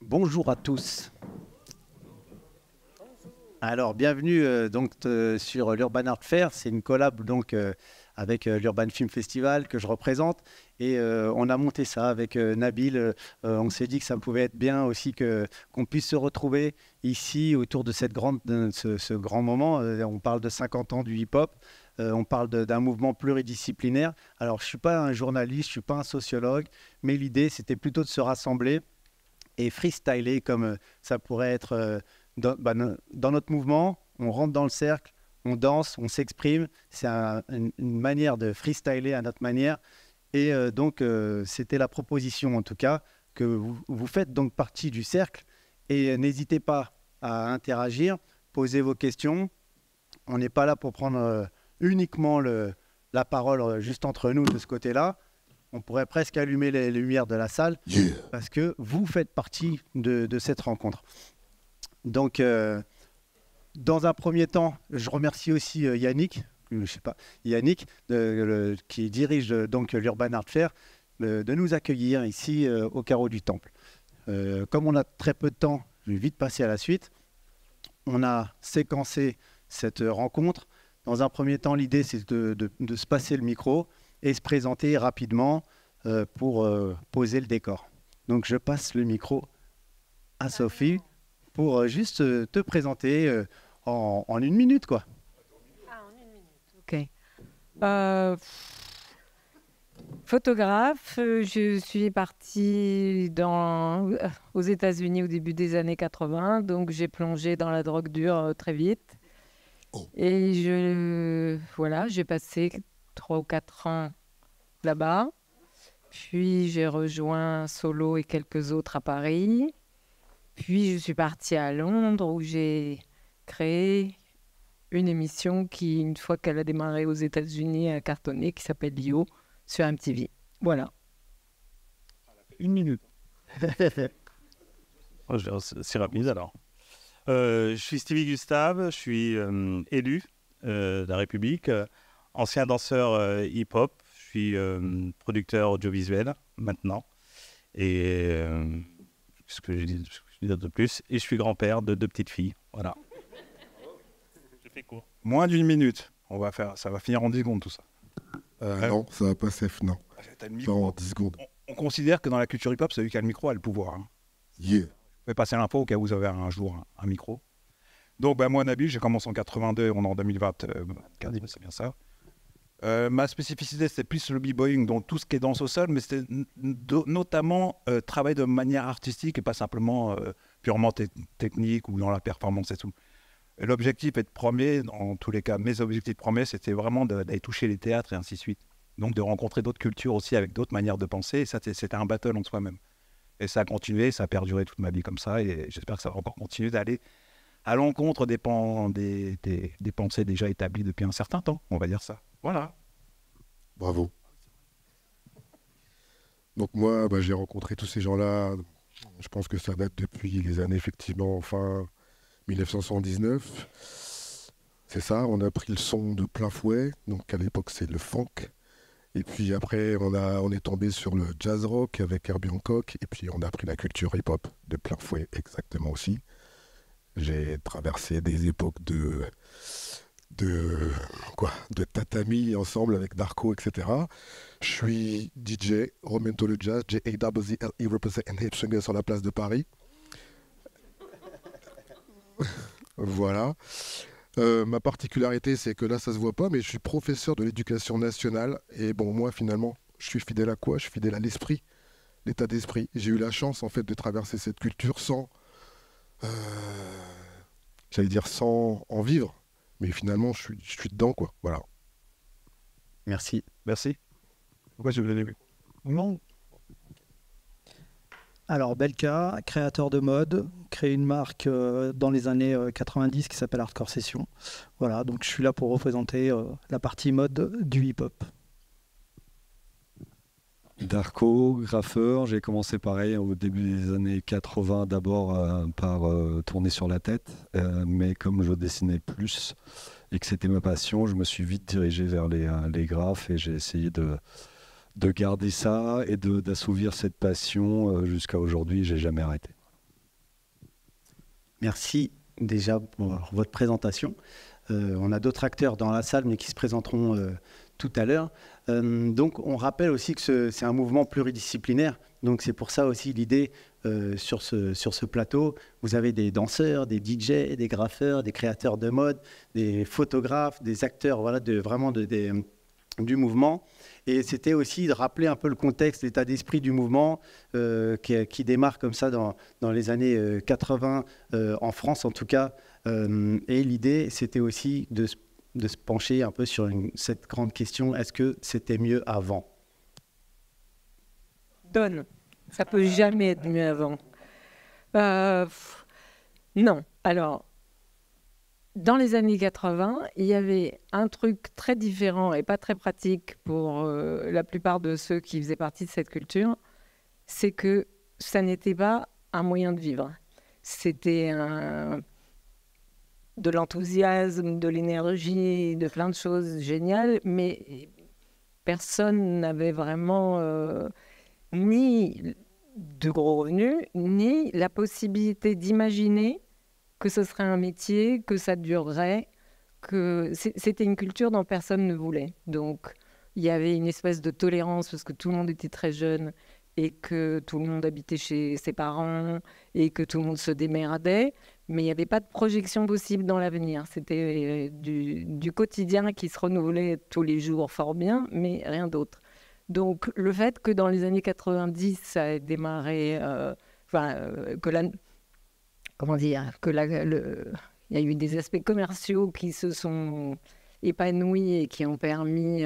Bonjour à tous. Alors, bienvenue euh, donc euh, sur euh, l'Urban Art Fair. C'est une collab donc avec l'Urban Film Festival que je représente et on a monté ça avec Nabil. on s'est dit que ça pouvait être bien aussi que qu'on puisse se retrouver ici autour de cette grande, ce, grand moment. on parle de 50 ans du hip-hop. on parle d'un mouvement pluridisciplinaire. Alors, je suis pas un journaliste, je suis pas un sociologue, mais l'idée c'était plutôt de se rassembler et freestyler comme euh, ça pourrait être euh, bah, dans, notre mouvement. On rentre dans le cercle, on danse, on s'exprime. C'est une, manière de freestyler à notre manière. Et euh, donc, c'était la proposition en tout cas, que vous, faites donc partie du cercle. Et n'hésitez pas à interagir, poser vos questions. On n'est pas là pour prendre uniquement la parole juste entre nous de ce côté-là on pourrait presque allumer les, lumières de la salle parce que vous faites partie de, cette rencontre. Donc, euh, dans un premier temps, je remercie aussi euh, Yannick, euh, je sais pas, Yannick qui dirige donc l'Urban Art Fair, de, nous accueillir ici au carreau du Temple. comme on a très peu de temps, je vais vite passer à la suite. On a séquencé cette rencontre. Dans un premier temps, l'idée, c'est de, de, se passer le micro, et se présenter rapidement euh, pour euh, poser le décor. Donc je passe le micro à Sophie pour euh, juste te présenter en, une minute. quoi. Ah, en une minute, ok. Photographe, je suis partie dans, aux États-Unis au début des années 80, donc j'ai plongé dans la drogue dure très vite. Oh. Et je, voilà, j'ai passé trois ou quatre ans là-bas. Puis j'ai rejoint Solo et quelques autres à Paris. Puis je suis partie à Londres où j'ai créé une émission qui, une fois qu'elle a démarré aux États-Unis, a cartonné, qui s'appelle Yo sur MTV. Voilà. Une minute. oh, C'est rapide alors. Euh, je suis Stevie Gustave, je suis euh, élu euh, de la République ancien danseur euh, hip-hop, je suis euh, producteur audiovisuel maintenant. Et euh, ce que je dis de plus. Et je suis grand-père de deux petites filles. Voilà. fais court. Moins d'une minute. On va faire, ça va finir en 10 secondes tout ça. Ah non, ça va pas non. Ah, en 10 secondes. On, considère que dans la culture hip-hop, celui qui a le micro a le pouvoir. Hein. Yeah. passer l'info au cas où vous avez un jour un, micro. Donc, ben, moi, Nabil, j'ai commencé en 82, on est en 2020. c'est bien ça. Euh, ma spécificité, c'est plus le b-boying, donc tout ce qui est danse au sol, mais c'est notamment euh, travailler de manière artistique et pas simplement euh, purement technique ou dans la performance et tout. L'objectif est de premier, en tous les cas, mes objectifs premiers, c'était vraiment d'aller toucher les théâtres et ainsi de suite. Donc de rencontrer d'autres cultures aussi avec d'autres manières de penser. Et ça, c'était un battle en soi-même. Et ça a continué, ça a perduré toute ma vie comme ça. Et j'espère que ça va encore continuer d'aller à l'encontre des, des, pensées déjà établies depuis un certain temps, on va dire ça. Voilà. Bravo. Donc moi, bah, j'ai rencontré tous ces gens-là, je pense que ça date depuis les années, effectivement, fin 1979. C'est ça, on a pris le son de plein fouet, donc à l'époque c'est le funk. Et puis après, on, a, on est tombé sur le jazz rock avec Herbie Hancock. Et puis on a pris la culture hip-hop de plein fouet, exactement aussi. J'ai traversé des époques de, de, quoi, de tatami ensemble avec Darko, etc. Je suis DJ, Romento le Jazz, J-A-W-Z-L-E sur la place de Paris. voilà. Euh, ma particularité, c'est que là, ça se voit pas, mais je suis professeur de l'éducation nationale. Et bon, moi, finalement, je suis fidèle à quoi Je suis fidèle à l'esprit, l'état d'esprit. J'ai eu la chance, en fait, de traverser cette culture sans euh, j'allais dire sans en vivre, mais finalement je suis, je suis dedans quoi. Voilà. Merci. Merci. Pourquoi je vous Non. Alors Belka, créateur de mode, créé une marque euh, dans les années 90 euh, qui s'appelle Hardcore Session. Voilà, donc je suis là pour représenter euh, la partie mode du hip-hop. Darko, graffeur. J'ai commencé pareil au début des années 80, d'abord euh, par euh, tourner sur la tête, euh, mais comme je dessinais plus et que c'était ma passion, je me suis vite dirigé vers les, graphes et j'ai essayé de, de garder ça et d'assouvir cette passion jusqu'à aujourd'hui. J'ai jamais arrêté. Merci déjà pour votre présentation. on a d'autres acteurs dans la salle, mais qui se présenteront tout à l'heure. Euh, donc on rappelle aussi que c'est un mouvement pluridisciplinaire. Donc c'est pour ça aussi l'idée euh, sur, ce, sur ce plateau. Vous avez des danseurs, des DJ, des graffeurs, des créateurs de mode, des photographes, des acteurs voilà, de, vraiment de, des, du mouvement. Et c'était aussi de rappeler un peu le contexte, l'état d'esprit du mouvement euh, qui, démarre comme ça dans, dans les années 80, en France en tout cas. et l'idée, c'était aussi de se de se pencher un peu sur cette grande question est-ce que c'était mieux avant Donne. Ça peut jamais être mieux avant. Euh, non. Alors, dans les années 80, il y avait un truc très différent et pas très pratique pour euh, la plupart de ceux qui faisaient partie de cette culture, c'est que ça n'était pas un moyen de vivre. C'était un, de l'enthousiasme, de l'énergie, de plein de choses géniales, mais personne n'avait vraiment euh, ni de gros revenus, ni la possibilité d'imaginer que ce serait un métier, que ça durerait, que c'était une culture dont personne ne voulait. Donc il y avait une espèce de tolérance parce que tout le monde était très jeune et que tout le monde habitait chez ses parents et que tout le monde se démerdait, mais il n'y avait pas de projection possible dans l'avenir. C'était euh, du, quotidien qui se renouvelait tous les jours fort bien, mais rien d'autre. Donc le fait que dans les années 90, ça ait démarré, euh, enfin, euh, que la, comment dire, que le, il y a eu des aspects commerciaux qui se sont épanouis et qui ont permis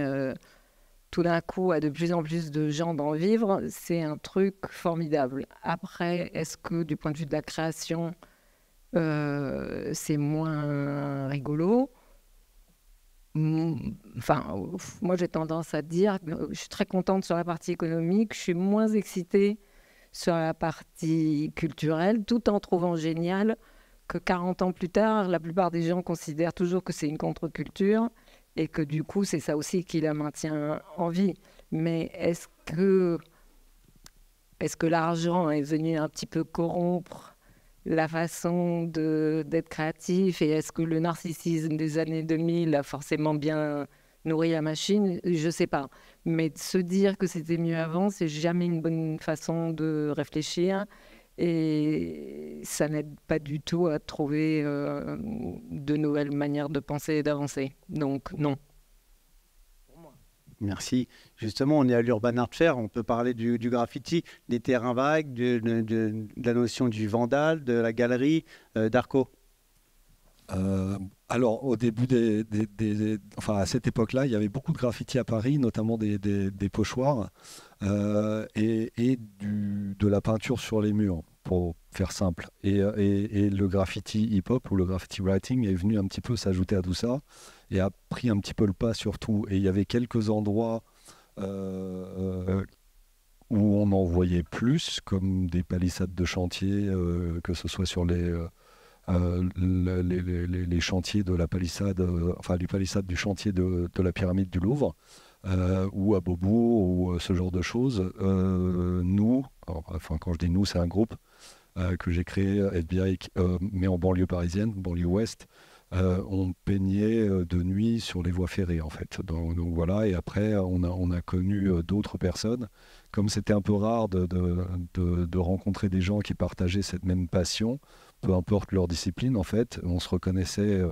tout d'un coup à de plus en plus de gens d'en vivre, c'est un truc formidable. Après, est-ce que du point de vue de la création, euh, c'est moins rigolo. Mm, enfin, moi j'ai tendance à dire, que je suis très contente sur la partie économique, je suis moins excitée sur la partie culturelle, tout en trouvant génial que 40 ans plus tard, la plupart des gens considèrent toujours que c'est une contre-culture et que du coup, c'est ça aussi qui la maintient en vie. Mais est-ce que, est que l'argent est venu un petit peu corrompre la façon d'être créatif et est-ce que le narcissisme des années 2000 a forcément bien nourri la machine Je ne sais pas. Mais se dire que c'était mieux avant, c'est jamais une bonne façon de réfléchir. Et ça n'aide pas du tout à trouver euh, de nouvelles manières de penser et d'avancer. Donc non. Merci. Justement, on est à l'urban art fair, on peut parler du, graffiti, des terrains vagues, de, la notion du vandal, de la galerie, euh, d'Arco. Euh, alors, au début des, enfin à cette époque-là, il y avait beaucoup de graffiti à Paris, notamment des, pochoirs euh, et, de la peinture sur les murs, pour faire simple. et le graffiti hip-hop ou le graffiti writing est venu un petit peu s'ajouter à tout ça et a pris un petit peu le pas sur tout. Et il y avait quelques endroits euh, euh, où on en voyait plus, comme des palissades de chantier, euh, que ce soit sur les, les, chantiers de la palissade, enfin les palissades du chantier de, la pyramide du Louvre. ou à Beaubourg ou ce genre de choses. nous, enfin quand je dis nous, c'est un groupe que j'ai créé, FBI, mais en banlieue parisienne, banlieue ouest, euh, on peignait euh, de nuit sur les voies ferrées en fait. Donc, voilà, et après on a, connu euh, d'autres personnes. Comme c'était un peu rare de, rencontrer des gens qui partageaient cette même passion, peu importe leur discipline en fait, on se reconnaissait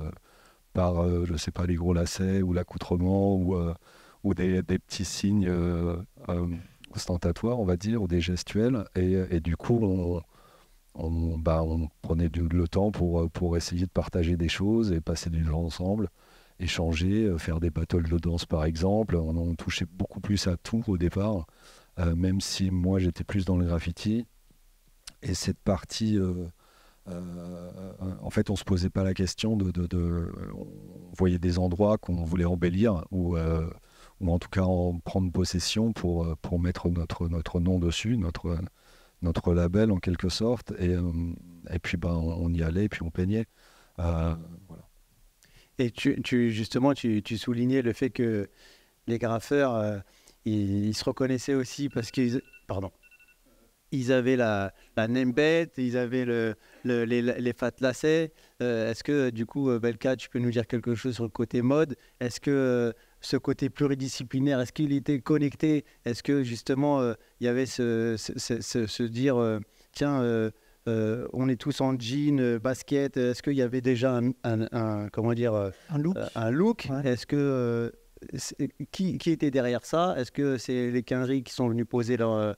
par, je sais pas, les gros lacets ou l'accoutrement ou, des, petits signes ostentatoires, on va dire, ou des gestuels. Et, et du coup, on, bah, on, prenait du, le temps euh, pour, essayer de partager des choses et passer du temps ensemble, échanger, euh, faire des battles de danse par exemple. On, touchait beaucoup plus à tout au départ, euh, même si moi j'étais plus dans le graffiti. Et cette partie, en fait, on se posait pas la question de, on voyait des endroits qu'on voulait embellir ou en tout cas en prendre possession pour, mettre notre, notre nom dessus, notre, notre label en quelque sorte. Et, euh, et puis ben on, y allait, puis on peignait. Euh, voilà. Et tu, tu justement, tu, tu, soulignais le fait que les graffeurs, euh, ils, se reconnaissaient aussi parce qu'ils, pardon, ils avaient la, la ils avaient le, le, les, les fat Est-ce que du coup, Belka, tu peux nous dire quelque chose sur le côté mode Est-ce que ce côté pluridisciplinaire Est-ce qu'il était connecté Est-ce que justement euh, il y avait ce, dire euh, tiens euh, on est tous en jean, basket. Est-ce qu'il y avait déjà un, comment dire un look, un look Est-ce que qui, était derrière ça Est-ce que c'est les quinries qui sont venus poser leur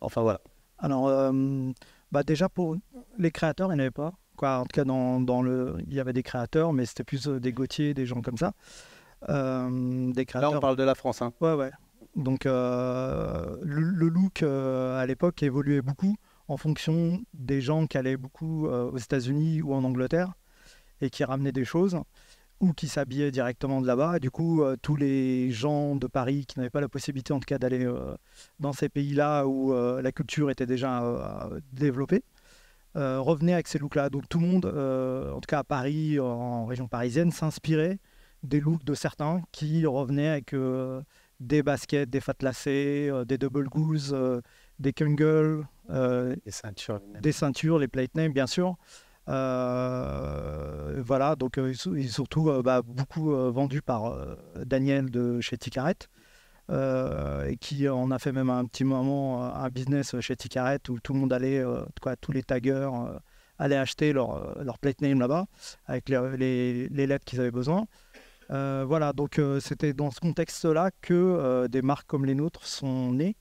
enfin voilà. Alors bah déjà pour les créateurs il n'y avait pas quoi. En tout cas dans, le il y avait des créateurs mais c'était plus des Gauthier, des gens comme ça. Euh, des Là, on parle de la France. Hein. Ouais, ouais. Donc euh, le, look euh, à l'époque évoluait beaucoup en fonction des gens qui allaient beaucoup aux États-Unis ou en Angleterre et qui ramenaient des choses ou qui s'habillaient directement de là-bas. Du coup, tous les gens de Paris qui n'avaient pas la possibilité, en tout cas, d'aller dans ces pays-là où la culture était déjà développée, revenaient avec ces looks-là. Donc tout le monde, en tout cas à Paris, en région parisienne, s'inspirait des looks de certains qui revenaient avec euh, des baskets, des fat euh, des double goose, euh, des kungles, des ceintures, ceintures, les plate names bien sûr. voilà, donc surtout bah, beaucoup vendus par Daniel de chez Ticaret. et qui en a fait même un petit moment un business chez Ticaret où tout le monde allait, tous les taggers allaient acheter leur, plate name là-bas avec les lettres qu'ils avaient besoin. Euh, voilà, donc euh, c'était dans ce contexte-là que euh, des marques comme les nôtres sont nées.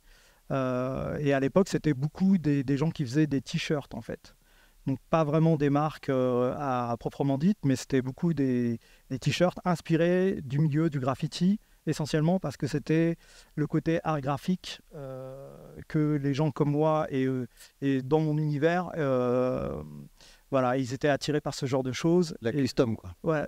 et à l'époque, c'était beaucoup des, gens qui faisaient des t-shirts en fait. Donc pas vraiment des marques à, proprement dites, mais c'était beaucoup des, t-shirts inspirés du milieu du graffiti, essentiellement parce que c'était le côté art graphique que les gens comme moi et, dans mon univers, voilà, ils étaient attirés par ce genre de choses. La custom quoi. Ouais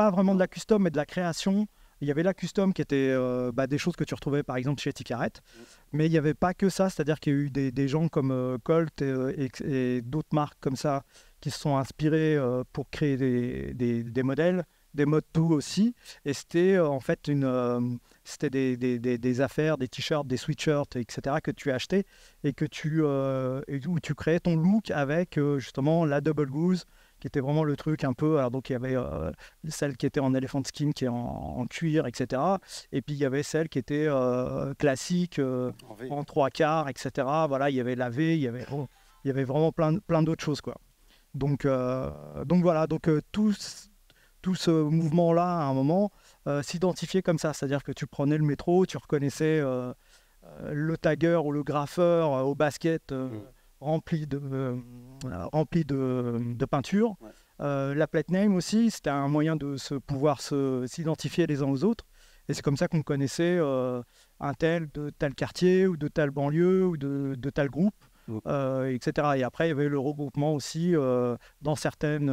pas vraiment de la custom, mais de la création. Il y avait la custom qui était euh, bah, des choses que tu retrouvais par exemple chez Ticaret, mm. mais il n'y avait pas que ça, c'est-à-dire qu'il y a eu des, gens comme euh, Colt euh, et, d'autres marques comme ça qui se sont inspirés pour créer des, modèles, des modes tout aussi, et c'était en fait une, c'était des, affaires, des t-shirts, des sweatshirts, etc. que tu achetais et que tu, et où tu créais ton look avec justement la double goose, qui était vraiment le truc un peu. Alors, donc, il y avait euh, celle qui était en elephant skin, qui est en, cuir, etc. Et puis, il y avait celle qui était euh, classique, euh, en, trois quarts, etc. Voilà, il y avait la V, il y avait, oh, il y avait vraiment plein, plein d'autres choses, quoi. Donc, donc voilà, donc tout, tout ce mouvement-là, à un moment, s'identifiait comme ça. C'est-à-dire que tu prenais le métro, tu reconnaissais le tagger ou le graffeur au basket. Mm rempli de, euh, rempli de, peinture. Euh, la plate name aussi, c'était un moyen de se pouvoir s'identifier les uns aux autres. Et c'est comme ça qu'on connaissait euh, un tel de tel quartier ou de telle banlieue ou de, de tel groupe, etc. Et après, il y avait le regroupement aussi dans certaines,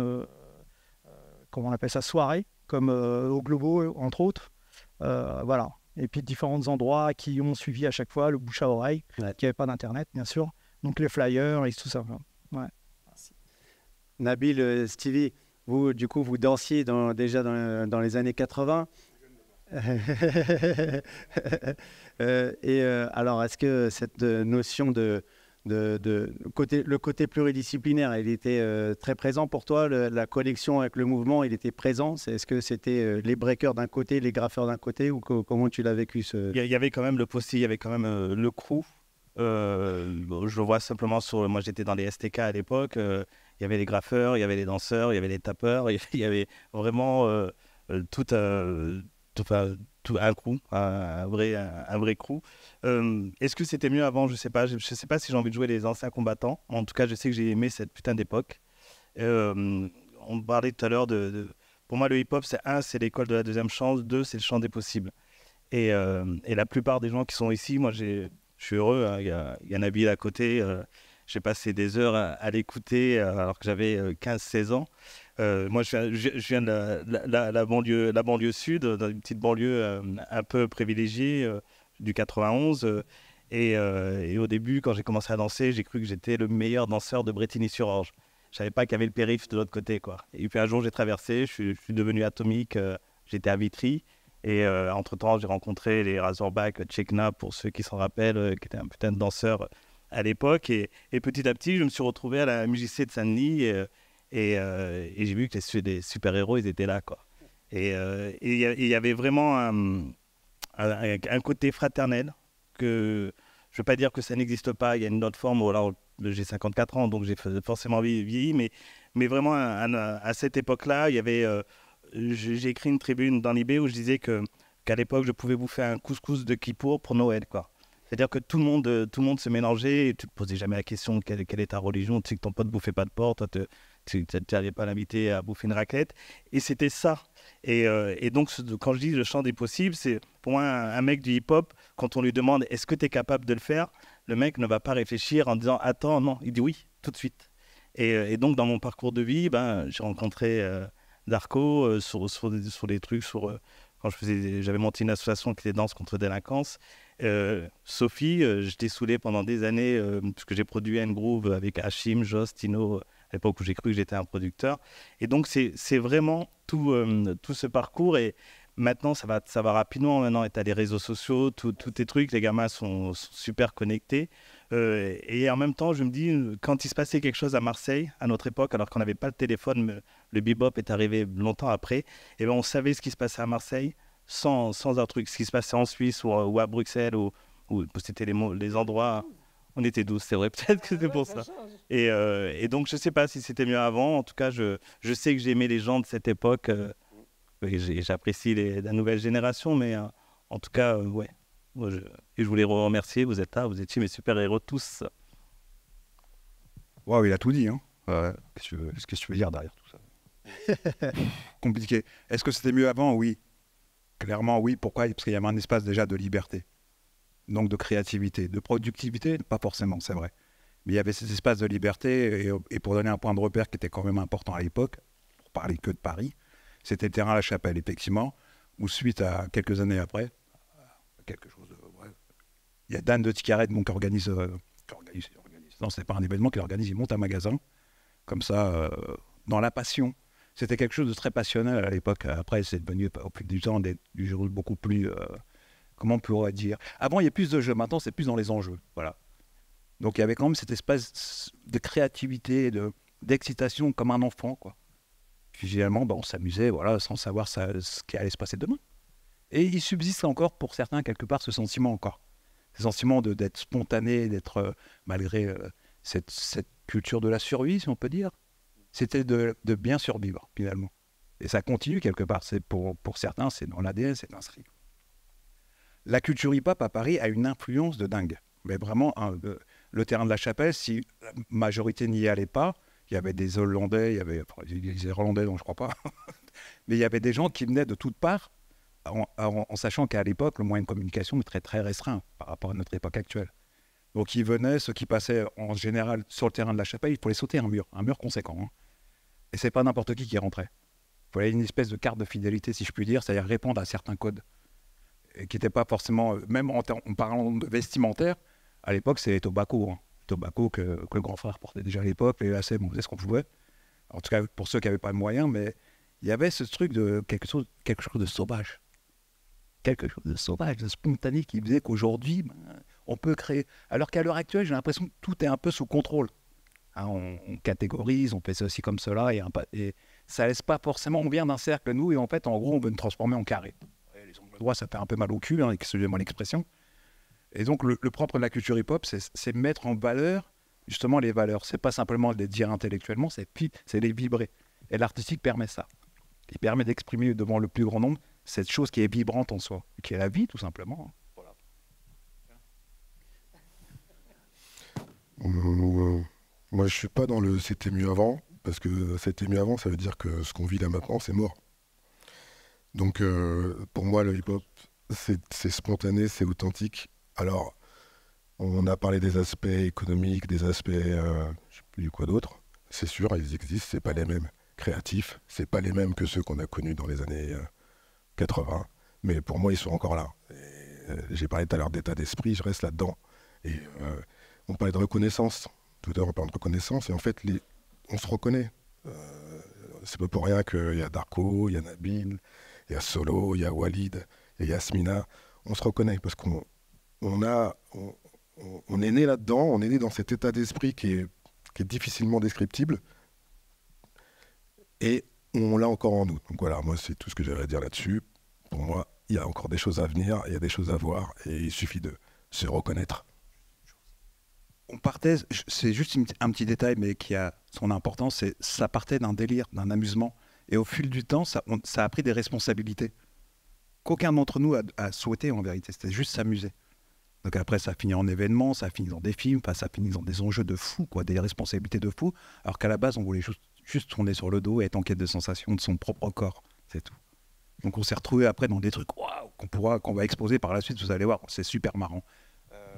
comment on appelle ça, soirées, comme au Globo, entre autres. voilà. Et puis différents endroits qui ont suivi à chaque fois le bouche à oreille, qui n'avait pas d'internet, bien sûr donc les flyers et tout ça. Ouais. Nabil, euh, Stevie, vous, du coup, vous dansiez dans, déjà dans, les années 80. Euh, et euh, alors, est-ce que cette notion de, de, côté, le côté pluridisciplinaire, il était très présent pour toi. la connexion avec le mouvement, il était présent. Est-ce que c'était les breakers d'un côté, les graffeurs d'un côté, ou comment tu l'as vécu ce... Il y avait quand même le poste, il y avait quand même le crew euh, je je vois simplement sur. Moi, j'étais dans les STK à l'époque. Euh, il y avait les graffeurs, il y avait les danseurs, il y avait les tapeurs. Il y avait vraiment euh, tout, tout, un crew, un, vrai, un, vrai crew. Est-ce que c'était mieux avant Je sais pas. Je, sais pas si j'ai envie de jouer les anciens combattants. En tout cas, je sais que j'ai aimé cette putain d'époque. on parlait tout à l'heure de, Pour moi, le hip-hop, c'est un, c'est l'école de la deuxième chance. Deux, c'est le champ des possibles. et, la plupart des gens qui sont ici, moi, j'ai je suis heureux. Hein. Il y, a Nabil à côté. Euh, j'ai passé des heures à, l'écouter euh, alors que j'avais 15-16 euh, ans. moi, je viens, de la, banlieue, sud, dans petite banlieue un peu privilégiée du 91. Et, au début, quand j'ai commencé à danser, j'ai cru que j'étais le meilleur danseur de Bretigny-sur-Orge. Je savais pas qu'il y avait le périph' de l'autre côté. Et puis un jour, j'ai traversé, je suis devenu atomique, j'étais à Vitry. Et euh, entre-temps, j'ai rencontré les Razorback, euh, Chekna, pour ceux qui s'en rappellent, euh, qui était un putain de danseur à l'époque. Et, petit à petit, je me suis retrouvé à la MJC de Saint-Denis et, j'ai vu que les, super-héros, ils étaient là. Quoi. Et il y, avait vraiment un, un, côté fraternel que je ne veux pas dire que ça n'existe pas, il y a une autre forme. alors j'ai 54 ans, donc j'ai forcément vieilli, mais, mais vraiment, à cette époque-là, il y avait j'ai écrit une tribune dans l'IB où je disais que qu'à l'époque, je pouvais bouffer un couscous de Kippour pour Noël, quoi. C'est-à-dire que tout le monde, euh, tout le monde se mélangeait. Et tu te posais jamais la question quelle, quelle est ta religion. Tu sais que ton pote bouffait pas de porc, toi, tu n'allais pas l'inviter à bouffer une raclette. Et c'était ça. Et, euh, et, donc, quand je dis le chant des possibles, c'est pour moi un, mec du hip-hop, quand on lui demande est-ce que tu es capable de le faire, le mec ne va pas réfléchir en disant attends, non, il dit oui, tout de suite. Et, euh, donc, dans mon parcours de vie, ben, j'ai rencontré d'Arco euh, sur, sur, des, trucs, sur euh, quand j'avais monté une association qui était danse contre délinquance. Euh, Sophie, je t'ai saoulé pendant des années parce puisque j'ai produit un groove avec Hachim, Joss, Tino à l'époque où j'ai cru que j'étais un producteur. Et donc c'est vraiment tout ce parcours et maintenant ça va ça rapidement. Maintenant, tu as les réseaux sociaux, tous tes trucs, les gamins sont super connectés. Euh, et en même temps, je me dis, euh, quand il se passait quelque chose à Marseille, à notre époque, alors qu'on n'avait pas le téléphone, euh, le bebop est arrivé longtemps après, et eh ben on savait ce qui se passait à Marseille sans, sans un truc. Ce qui se passait en Suisse ou, ou à Bruxelles, ou, ou bah, c'était les, les endroits. On était douze, c'est vrai, peut-être que ah c'est pour ça. Et, et, donc, je ne sais pas si c'était mieux avant. En tout cas, je, je sais que j'aimais les gens de cette époque. Euh, J'apprécie la nouvelle génération, mais en tout cas, ouais, et je voulais remercier, vous êtes là, vous étiez mes super-héros tous. Waouh, il a tout dit. Hein Qu'est-ce que, tu veux dire derrière tout ça Compliqué. Est-ce que c'était mieux avant Oui. Clairement, oui. Pourquoi Parce qu'il y avait un espace déjà de liberté, donc de créativité, de productivité, pas forcément, c'est vrai. Mais il y avait cet espace de liberté, et, pour donner un point de repère qui était quand même important à l'époque, pour parler que de Paris, c'était le terrain à La Chapelle, effectivement, Ou suite à quelques années après, quelque chose euh, Il y a Dan de Ticaret euh, qui organise. Non, ce n'est pas un événement qu'il organise, il monte un magasin. Comme ça, euh, dans la passion. C'était quelque chose de très passionnel à l'époque. Après, c'est devenu au fil du temps du jeu beaucoup plus. comment on pourrait dire Avant, il y a plus de jeux. Maintenant, c'est plus dans les enjeux. Voilà. Donc, il y avait quand même cet espace de créativité, de, d'excitation, comme un enfant, quoi. Puis, finalement, ben, on s'amusait, voilà, sans savoir ce qui allait se passer demain. Et il subsiste encore pour certains, quelque part, ce sentiment encore. Ce sentiment d'être spontané, d'être, euh, malgré euh, cette, culture de la survie, si on peut dire, c'était de, bien survivre, finalement. Et ça continue quelque part. C'est pour, pour certains, c'est dans l'ADN, c'est inscrit. La culture hip-hop à Paris a une influence de dingue. Mais vraiment, hein, le terrain de la chapelle, si la majorité n'y allait pas, il y avait des Hollandais, il y avait des Irlandais, dont je crois pas, mais il y avait des gens qui venaient de toutes parts en, sachant qu'à l'époque, le moyen de communication était très, très restreint par rapport à notre époque actuelle. Donc ils venaient, ceux qui passaient en général sur le terrain de la chapelle, il fallait sauter un mur, un mur conséquent. Hein. Et c'est pas n'importe qui qui rentrait. Il fallait une espèce de carte de fidélité, si je puis dire, c'est-à-dire répondre à certains codes. Et qui n'étaient pas forcément, euh, même en, en, parlant de vestimentaire, à l'époque c'est tobacco. Hein. Tobacco que, que, le grand frère portait déjà à l'époque, les lacets, bon, on ce qu'on pouvait. En tout cas pour ceux qui n'avaient pas de moyens, mais il y avait ce truc de quelque chose, quelque chose de sauvage quelque chose de sauvage, de spontané qui faisait qu'aujourd'hui, ben, on peut créer. Alors qu'à l'heure actuelle, j'ai l'impression que tout est un peu sous contrôle. Hein, on, on, catégorise, on fait ceci comme cela, et, et ça laisse pas forcément. On vient d'un cercle, nous, et en fait, en gros, on veut nous transformer en carré. les angles droits, ça fait un peu mal au cul, hein, excusez-moi l'expression. Et donc, le, propre de la culture hip-hop, c'est mettre en valeur justement les valeurs. C'est pas simplement de les dire intellectuellement, c'est les vibrer. Et l'artistique permet ça. Il permet d'exprimer devant le plus grand nombre cette chose qui est vibrante en soi, qui est la vie tout simplement. Euh, moi, je suis pas dans le c'était mieux avant, parce que c'était mieux avant, ça veut dire que ce qu'on vit là maintenant, c'est mort. Donc, euh, pour moi, le hip-hop, c'est spontané, c'est authentique. Alors, on a parlé des aspects économiques, des aspects, euh, je ne sais plus quoi d'autre. C'est sûr, ils existent, c'est pas les mêmes. Créatifs, c'est pas les mêmes que ceux qu'on a connus dans les années 80, mais pour moi, ils sont encore là. Euh, j'ai parlé tout à l'heure d'état d'esprit, je reste là-dedans. Euh, on parlait de reconnaissance. Tout à l'heure, on parle de reconnaissance, et en fait, on se reconnaît. Euh, c'est pas pour rien qu'il y a Darko, il y a Nabil, il y a Solo, il y a Walid, il y a Yasmina. On se reconnaît parce qu'on a, on, est né là-dedans, on est né dans cet état d'esprit qui est, qui est difficilement descriptible. Et on l'a encore en doute. Donc voilà, moi, c'est tout ce que j'avais à dire là-dessus. Pour moi, il y a encore des choses à venir, il y a des choses à voir, et il suffit de se reconnaître. On partait, c'est juste un petit détail, mais qui a son importance, c'est ça partait d'un délire, d'un amusement. Et au fil du temps, ça, a pris des responsabilités qu'aucun d'entre nous a, souhaité en vérité. C'était juste s'amuser. Donc après, ça finit en événements, ça finit dans des films, ça finit dans des enjeux de fou, quoi, des responsabilités de fou, alors qu'à la base, on voulait juste juste tourner sur le dos et être en quête de sensations de son propre corps. C'est tout. Donc on s'est retrouvé après dans des trucs qu'on pourra, qu'on va exposer par la suite. Vous allez voir, c'est super marrant. Euh,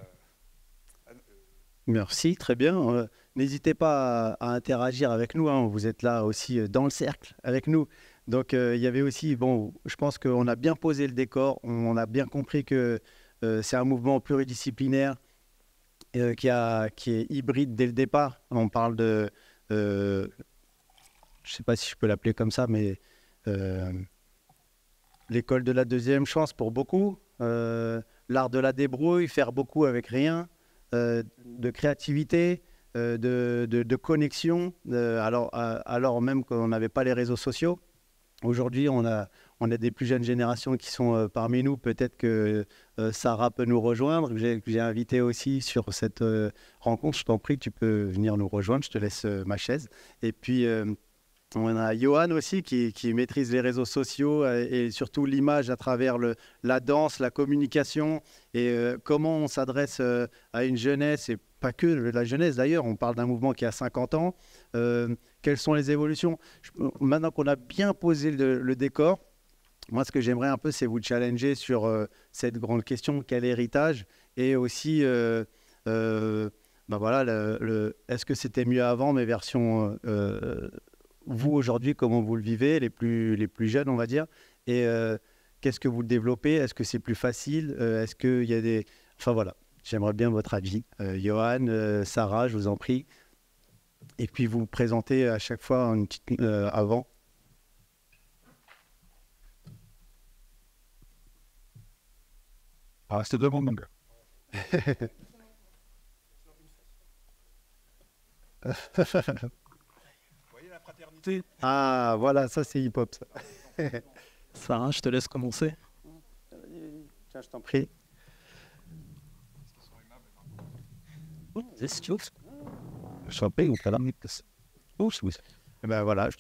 Merci, très bien. Euh, n'hésitez pas à, interagir avec nous. Hein. Vous êtes là aussi euh, dans le cercle avec nous. Donc il y avait aussi, bon, je pense qu'on a bien posé le décor. On, a bien compris que c'est un mouvement pluridisciplinaire qui, a, qui est hybride dès le départ. On parle de je ne sais pas si je peux l'appeler comme ça, mais euh, l'école de la deuxième chance pour beaucoup, euh, l'art de la débrouille, faire beaucoup avec rien, euh, de créativité, de, connexion, alors, alors même qu'on n'avait pas les réseaux sociaux. Aujourd'hui, on a, on a des plus jeunes générations qui sont parmi nous. Peut-être que Sarah peut nous rejoindre, que j'ai invité aussi sur cette rencontre. Je t'en prie, tu peux venir nous rejoindre. Je te laisse ma chaise. Et puis, on a Johan aussi qui, maîtrise les réseaux sociaux euh, et surtout l'image à travers la danse, la communication et euh, comment on s'adresse euh, à une jeunesse et pas que la jeunesse d'ailleurs. On parle d'un mouvement qui a 50 ans. quelles sont les évolutions Maintenant qu'on a bien posé le, décor, moi ce que j'aimerais un peu c'est vous challenger sur cette grande question quel héritage et aussi ben voilà, est-ce que c'était mieux avant mes versions vous aujourd'hui, comment vous le vivez, les plus, les plus jeunes, on va dire, et euh, qu'est-ce que vous le développez Est-ce que c'est plus facile euh, Est-ce qu'il y a des... Enfin voilà, j'aimerais bien votre avis. Euh, Johan, Sarah, je vous en prie. Et puis vous, présentez à chaque fois une petite avant. Ah, c'est deux mon gars. Ah, voilà, ça c'est hip-hop. Ça. Sarah, je te laisse commencer. Euh, tiens, je t'en prie. Je oh, eh ben, voilà, je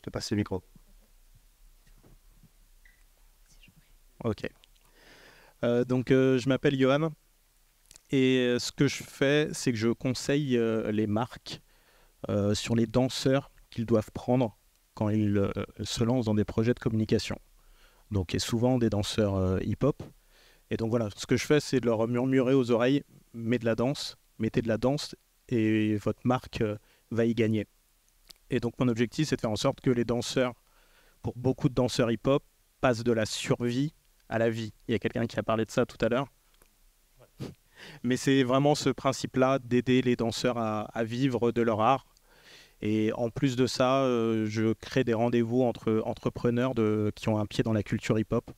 te, passe le micro. Ok. Euh, donc, euh, je m'appelle Johan. Et ce que je fais, c'est que je conseille les marques sur les danseurs qu'ils doivent prendre quand ils euh, se lancent dans des projets de communication. Donc, et souvent des danseurs euh, hip-hop. Et donc voilà, ce que je fais, c'est de leur murmurer aux oreilles, mets de la danse, mettez de la danse, et votre marque euh, va y gagner. Et donc mon objectif, c'est de faire en sorte que les danseurs, pour beaucoup de danseurs hip-hop, passent de la survie à la vie. Il y a quelqu'un qui a parlé de ça tout à l'heure. Mais c'est vraiment ce principe-là d'aider les danseurs à vivre de leur art et en plus de ça, euh, je crée des rendez-vous entre entrepreneurs qui ont un pied dans la culture hip-hop.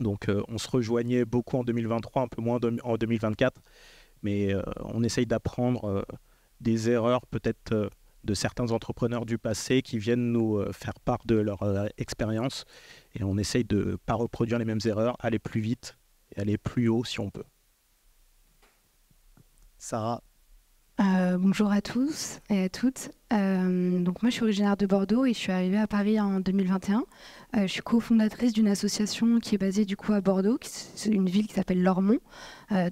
Donc euh, on se rejoignait beaucoup en 2023, un peu moins en 2024, mais euh, on essaye d'apprendre des erreurs peut-être de certains entrepreneurs du passé qui viennent nous faire part de leur expérience et on essaye de ne pas reproduire les mêmes erreurs, aller plus vite et aller plus haut si on peut. Sarah, euh, bonjour à tous et à toutes. Euh, donc moi, je suis originaire de Bordeaux et je suis arrivée à Paris en 2021. Euh, je suis cofondatrice d'une association qui est basée du coup à Bordeaux, une ville qui s'appelle Lormont.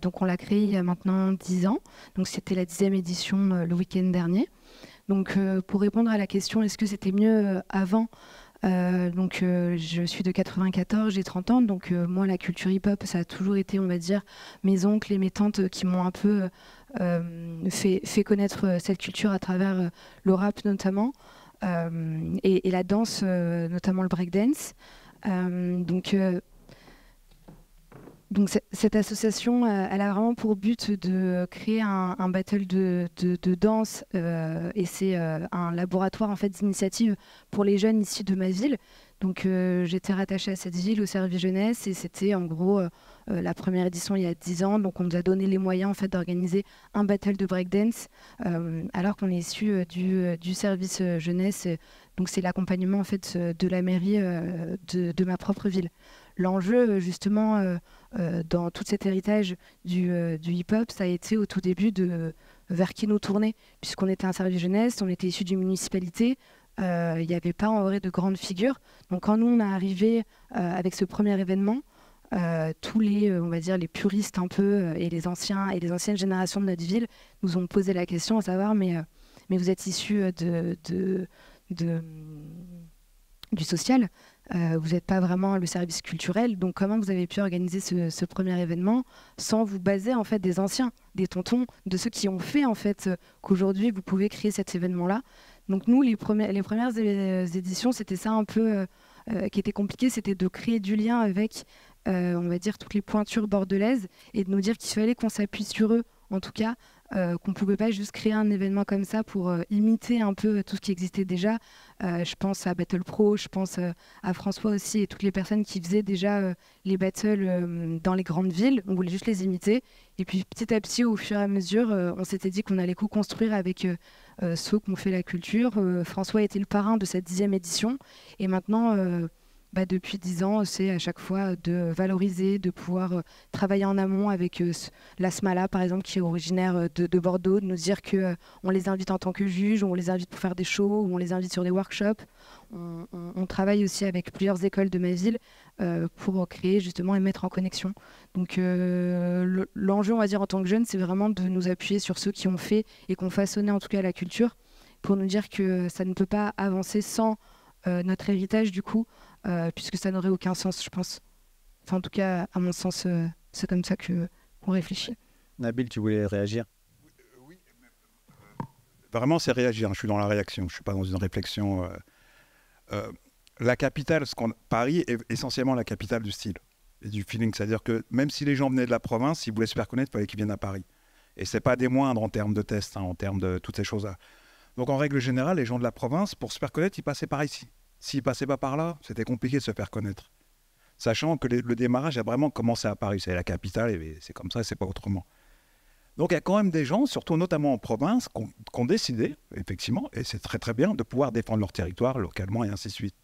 donc on l'a créée il y a maintenant 10 ans. Donc c'était la dixième édition le week-end dernier. Donc pour répondre à la question, est-ce que c'était mieux avant donc je suis de 94, j'ai 30 ans, donc moi la culture hip-hop ça a toujours été on va dire mes oncles et mes tantes qui m'ont un peu euh, fait, connaître euh, cette culture à travers euh, le rap notamment et, la danse, notamment le breakdance. donc donc cette association, elle a vraiment pour but de créer un, battle de, danse et c'est un laboratoire en fait d'initiative pour les jeunes ici de ma ville. Donc j'étais rattachée à cette ville au service jeunesse et c'était en gros euh, la première édition il y a 10 ans, donc on nous a donné les moyens en fait d'organiser un battle de breakdance euh, alors qu'on est issu euh, du, service jeunesse. Donc c'est l'accompagnement en fait de la mairie de, ma propre ville. L'enjeu justement dans tout cet héritage du, hip-hop, ça a été au tout début de vers qui nous tourner, puisqu'on était un service jeunesse, on était issu d'une municipalité, il n'y avait pas en vrai de grandes figures. Donc quand nous on est arrivé avec ce premier événement, euh, tous les, euh, on va dire, les puristes un peu euh, et les anciens et les anciennes générations de notre ville nous ont posé la question à savoir, mais, mais vous êtes issu de, de, de, du social, vous n'êtes pas vraiment le service culturel, donc comment vous avez pu organiser ce, premier événement sans vous baser en fait des anciens, des tontons, de ceux qui ont fait en fait qu'aujourd'hui vous pouvez créer cet événement-là. Donc nous, les, premières, les premières éditions, c'était ça un peu qui était compliqué, c'était de créer du lien avec euh, on va dire, toutes les pointures bordelaises et de nous dire qu'il fallait qu'on s'appuie sur eux, en tout cas, euh, qu'on ne pouvait pas juste créer un événement comme ça pour euh, imiter un peu tout ce qui existait déjà. je pense à Battle Pro, je pense à François aussi et toutes les personnes qui faisaient déjà les battles dans les grandes villes. On voulait juste les imiter. Et puis petit à petit, au fur et à mesure, on s'était dit qu'on allait co-construire avec ceux qui ont fait la culture. François était le parrain de cette dixième édition. Et maintenant bah, depuis dix ans, c'est à chaque fois de valoriser, de pouvoir euh, travailler en amont avec euh, l'ASMALA, par exemple, qui est originaire euh, de, Bordeaux, de nous dire qu'on on les invite en tant que juges, on les invite pour faire des shows, on les invite sur des workshops. On, travaille aussi avec plusieurs écoles de ma ville pour créer justement et mettre en connexion. Donc l'enjeu, on va dire, en tant que jeune, c'est vraiment de nous appuyer sur ceux qui ont fait et qui ont façonné en tout cas la culture pour nous dire que ça ne peut pas avancer sans notre héritage du coup euh, puisque ça n'aurait aucun sens, je pense. Enfin, en tout cas, à mon sens, euh, c'est comme ça que réfléchit. Nabil, tu voulais réagir Oui. Euh, vraiment, c'est réagir. Je suis dans la réaction. Je suis pas dans une réflexion. la capitale, Paris est essentiellement la capitale du style et du feeling. C'est-à-dire que même si les gens venaient de la province, ils voulaient se faire connaître, il fallait qu'ils viennent à Paris. Et c'est pas des moindres en termes de tests, hein, en termes de toutes ces choses-là. Donc en règle générale, les gens de la province, pour se faire connaître, ils passaient par ici. S'ils passaient pas par là, c'était compliqué de se faire connaître. Sachant que le, démarrage a vraiment commencé à Paris, c'est la capitale, et c'est comme ça, c'est pas autrement. Donc il y a quand même des gens, surtout notamment en province, qui ont décidé, effectivement, et c'est très très bien, de pouvoir défendre leur territoire localement et ainsi de suite.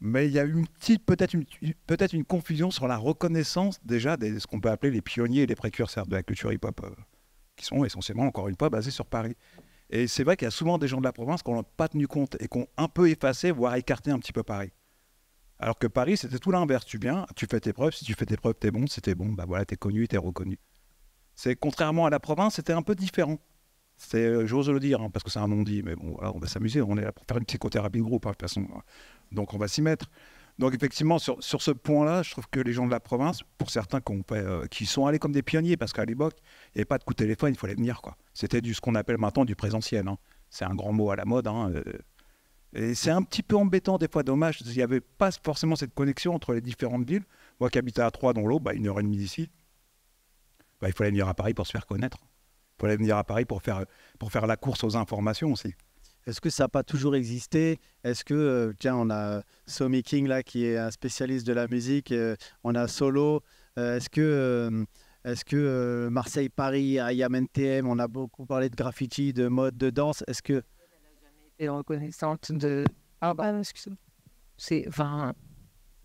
Mais il y a eu peut-être une, peut une confusion sur la reconnaissance déjà de ce qu'on peut appeler les pionniers et les précurseurs de la culture hip-hop, euh, qui sont essentiellement, encore une fois, basés sur Paris. Et c'est vrai qu'il y a souvent des gens de la province qu'on n'a pas tenu compte et qu'on un peu effacé, voire écarté un petit peu Paris. Alors que Paris, c'était tout l'inverse. Tu viens, tu fais tes preuves. Si tu fais tes preuves, t'es bon. Si t'es bon, bah voilà, t'es connu, t'es reconnu. C'est contrairement à la province, c'était un peu différent. C'est, euh, j'ose le dire, hein, parce que c'est un non-dit, mais bon, on va s'amuser. On est là pour faire une psychothérapie de groupe, hein, de Donc on va s'y mettre. Donc effectivement, sur, sur ce point-là, je trouve que les gens de la province, pour certains euh, qui, sont allés comme des pionniers, parce qu'à l'époque, il n'y avait pas de coup de téléphone, il fallait venir. quoi. C'était du ce qu'on appelle maintenant du présentiel. Hein. C'est un grand mot à la mode. Hein, euh. et c'est un petit peu embêtant, des fois, dommage. Il n'y avait pas forcément cette connexion entre les différentes villes. Moi qui habitais à Troyes, dans l'eau, bah, une heure et demie d'ici, bah, il fallait venir à Paris pour se faire connaître. Il fallait venir à Paris pour faire, pour faire la course aux informations aussi. Est-ce que ça n'a pas toujours existé Est-ce que, euh, tiens, on a euh, Somi King là qui est un spécialiste de la musique, euh, on a Solo. Est-ce que, est-ce que Marseille-Paris, iam NTM, on a beaucoup parlé de graffiti, de mode, de danse. Est-ce que. Elle reconnaissante de. Ah, bah, excusez-moi. C'est. Enfin,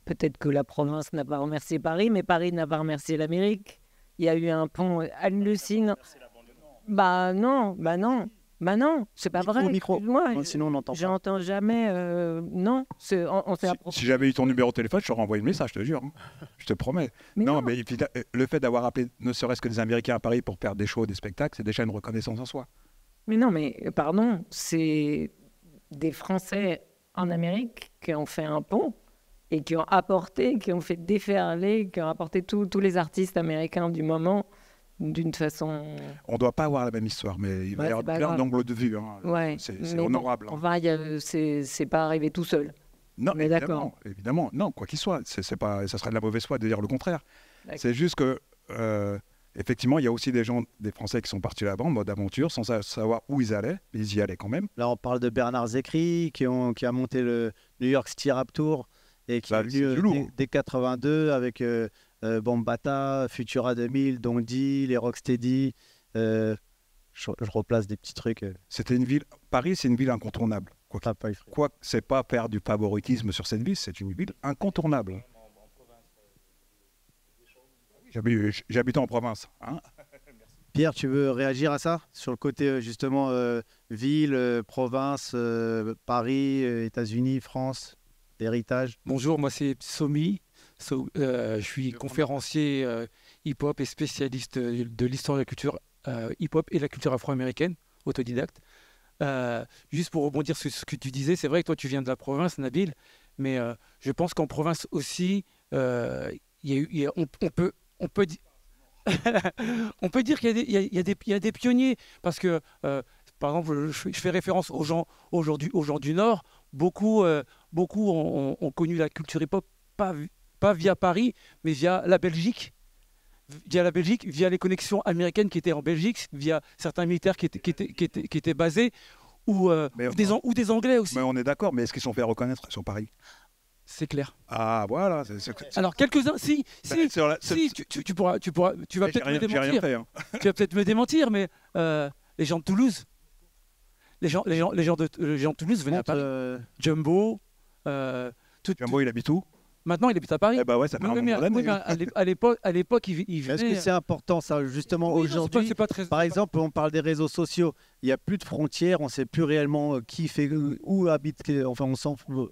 peut-être que la province n'a pas remercié Paris, mais Paris n'a pas remercié l'Amérique. Il y a eu un pont hallucinant. Bah non, bah non. Bah non, c'est pas vrai. Micro. Moi, hein, sinon on n'entend pas. J'entends jamais. Euh, non, on, si, si j'avais eu ton numéro de téléphone, je te envoyé une message, je te jure. Hein. Je te promets. non, mais euh, le fait d'avoir appelé ne serait-ce que des Américains à Paris pour faire des shows, des spectacles, c'est déjà une reconnaissance en soi. Mais non, mais euh, pardon, c'est des Français en Amérique qui ont fait un pont et qui ont apporté, qui ont fait déferler, qui ont apporté tous les artistes américains du moment d'une façon. On ne doit pas avoir la même histoire, mais il va y avoir plein d'angles de vue. Hein. c'est honorable. Bon, hein. pas arrivé tout seul. Non, mais évidemment, évidemment, non, quoi qu'il soit, c'est pas, ça serait de la mauvaise foi de dire le contraire. C'est juste que, euh, effectivement, il y a aussi des gens, des Français qui sont partis là-bas en mode aventure, sans savoir où ils allaient, mais ils y allaient quand même. Là, on parle de Bernard Zécry, qui, a monté le New York steer Up Tour et qui bah, a est venu dès, 82 avec euh, euh, Bombata, Futura 2000, Dondi, les Rocksteady. Euh, je, replace des petits trucs. Euh. C'était une ville. Paris, c'est une ville incontournable. Quoi, c'est pas faire du favoritisme sur cette ville, c'est une ville incontournable. J'habite en province. Hein. Pierre, tu veux réagir à ça Sur le côté justement ville, province, Paris, États-Unis, France, héritage Bonjour, moi c'est Somi. Euh, je suis conférencier euh, hip-hop et spécialiste euh, de, l'histoire de la culture hip-hop et la culture afro-américaine, autodidacte. juste pour rebondir sur ce que tu disais, c'est vrai que toi tu viens de la province, Nabil, mais je pense qu'en province aussi, on, peut, on peut, dire qu'il y, y, a des pionniers, parce que par exemple, je, fais référence aux gens aujourd'hui, aux gens du Nord, beaucoup, beaucoup ont, connu la culture hip-hop pas pas via Paris, mais via la Belgique, via la Belgique, via les connexions américaines qui étaient en Belgique, via certains militaires qui étaient, qui étaient, qui basés, euh, ou, des, Anglais aussi. Mais on est d'accord, mais est-ce qu'ils sont fait reconnaître sur Paris c'est clair. Ah voilà. Alors quelques-uns, si, ben, si, tu, pourras, tu pourras, tu vas peut-être me démentir. Hein. tu vas peut-être me démentir, mais euh, les gens de Toulouse, les gens, les gens, de, les gens de Toulouse venaient à euh, Jumbo. Jumbo, il habite où Maintenant, il habite à Paris. à l'époque, à l'époque, il, il Est-ce que c'est hein. important ça, justement aujourd'hui Par exemple, on parle des réseaux sociaux. Il n'y a plus de frontières. On ne sait plus réellement euh, qui fait euh, où habite. Enfin, on s'en. Euh,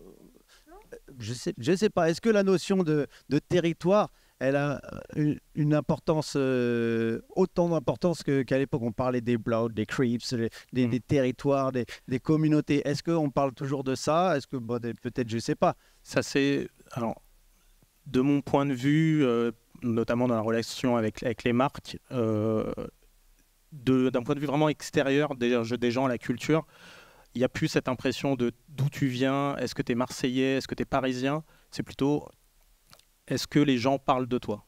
je sais, je sais pas. Est-ce que la notion de, territoire, elle a une importance autant d'importance qu'à l'époque on parlait des Bloods, des Creeps, des, hmm. territoires, des, communautés. Est-ce qu'on parle toujours de ça Est-ce que peut-être, je ne sais pas. Ça c'est alors, de mon point de vue, euh, notamment dans la relation avec, les marques, euh, d'un point de vue vraiment extérieur des, gens à la culture, il n'y a plus cette impression de d'où tu viens, est-ce que tu es marseillais, est-ce que tu es parisien, c'est plutôt est-ce que les gens parlent de toi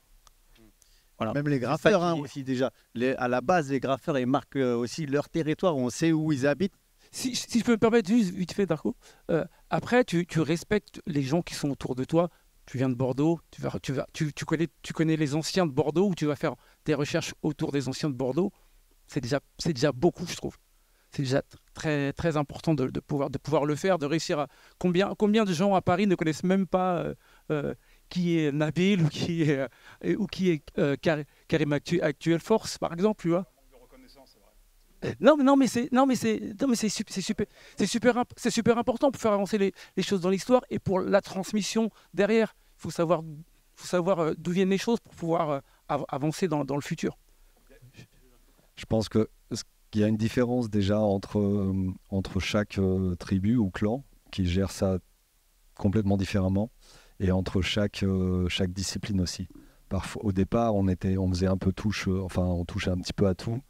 voilà. Même les graffeurs hein, aussi déjà. à la base, les graffeurs, ils marquent euh, aussi leur territoire, on sait où ils habitent si, je peux me permettre, juste vite fait, Darko, euh, après, tu, respectes les gens qui sont autour de toi. Tu viens de Bordeaux, tu, vas, tu, vas, tu, connais, tu connais les anciens de Bordeaux ou tu vas faire des recherches autour des anciens de Bordeaux. C'est déjà, c'est déjà beaucoup, je trouve. C'est déjà très, très important de, pouvoir, de pouvoir le faire, de réussir à. Combien, combien de gens à Paris ne connaissent même pas euh, euh, qui est Nabil ou qui est, ou qui est Karim Actuel Force, par exemple, tu vois non, non, mais c'est, non, mais c'est, mais c'est super, c'est super, c'est super important pour faire avancer les, choses dans l'histoire et pour la transmission derrière. Il faut savoir, faut savoir euh, d'où viennent les choses pour pouvoir euh, avancer dans, le futur. Je pense que il y a une différence déjà entre, euh, entre chaque tribu ou clan qui gère ça complètement différemment et entre chaque, chaque discipline aussi. Parfois, au départ, on, était, on faisait un peu touche, enfin, on touchait un petit peu à tout.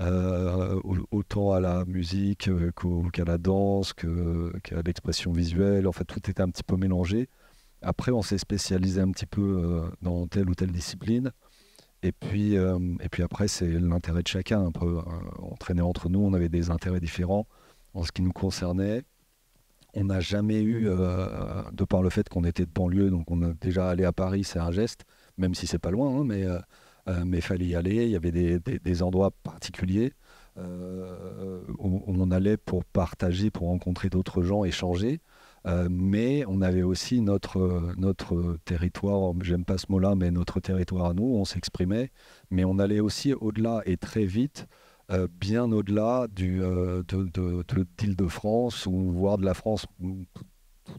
Euh, autant à la musique euh, qu'à la danse, qu'à l'expression visuelle. En fait, tout était un petit peu mélangé. Après, on s'est spécialisé un petit peu euh, dans telle ou telle discipline. Et puis, et puis après, c'est l'intérêt de chacun. Un peu. entraîné entre nous, on avait des intérêts différents en ce qui nous concernait. On n'a jamais eu, de par le fait qu'on était de banlieue, donc on a déjà allé à Paris, c'est un geste, même si c'est pas loin, hein, mais euh, mais il fallait y aller. Il y avait des, endroits particuliers euh, où, on allait pour partager, pour rencontrer d'autres gens, échanger. Euh, mais on avait aussi notre, notre territoire, j'aime pas ce mot-là, mais notre territoire à nous, on s'exprimait, mais on allait aussi au-delà et très vite, bien au-delà du, de, l'île de France, ou voire de la France tout,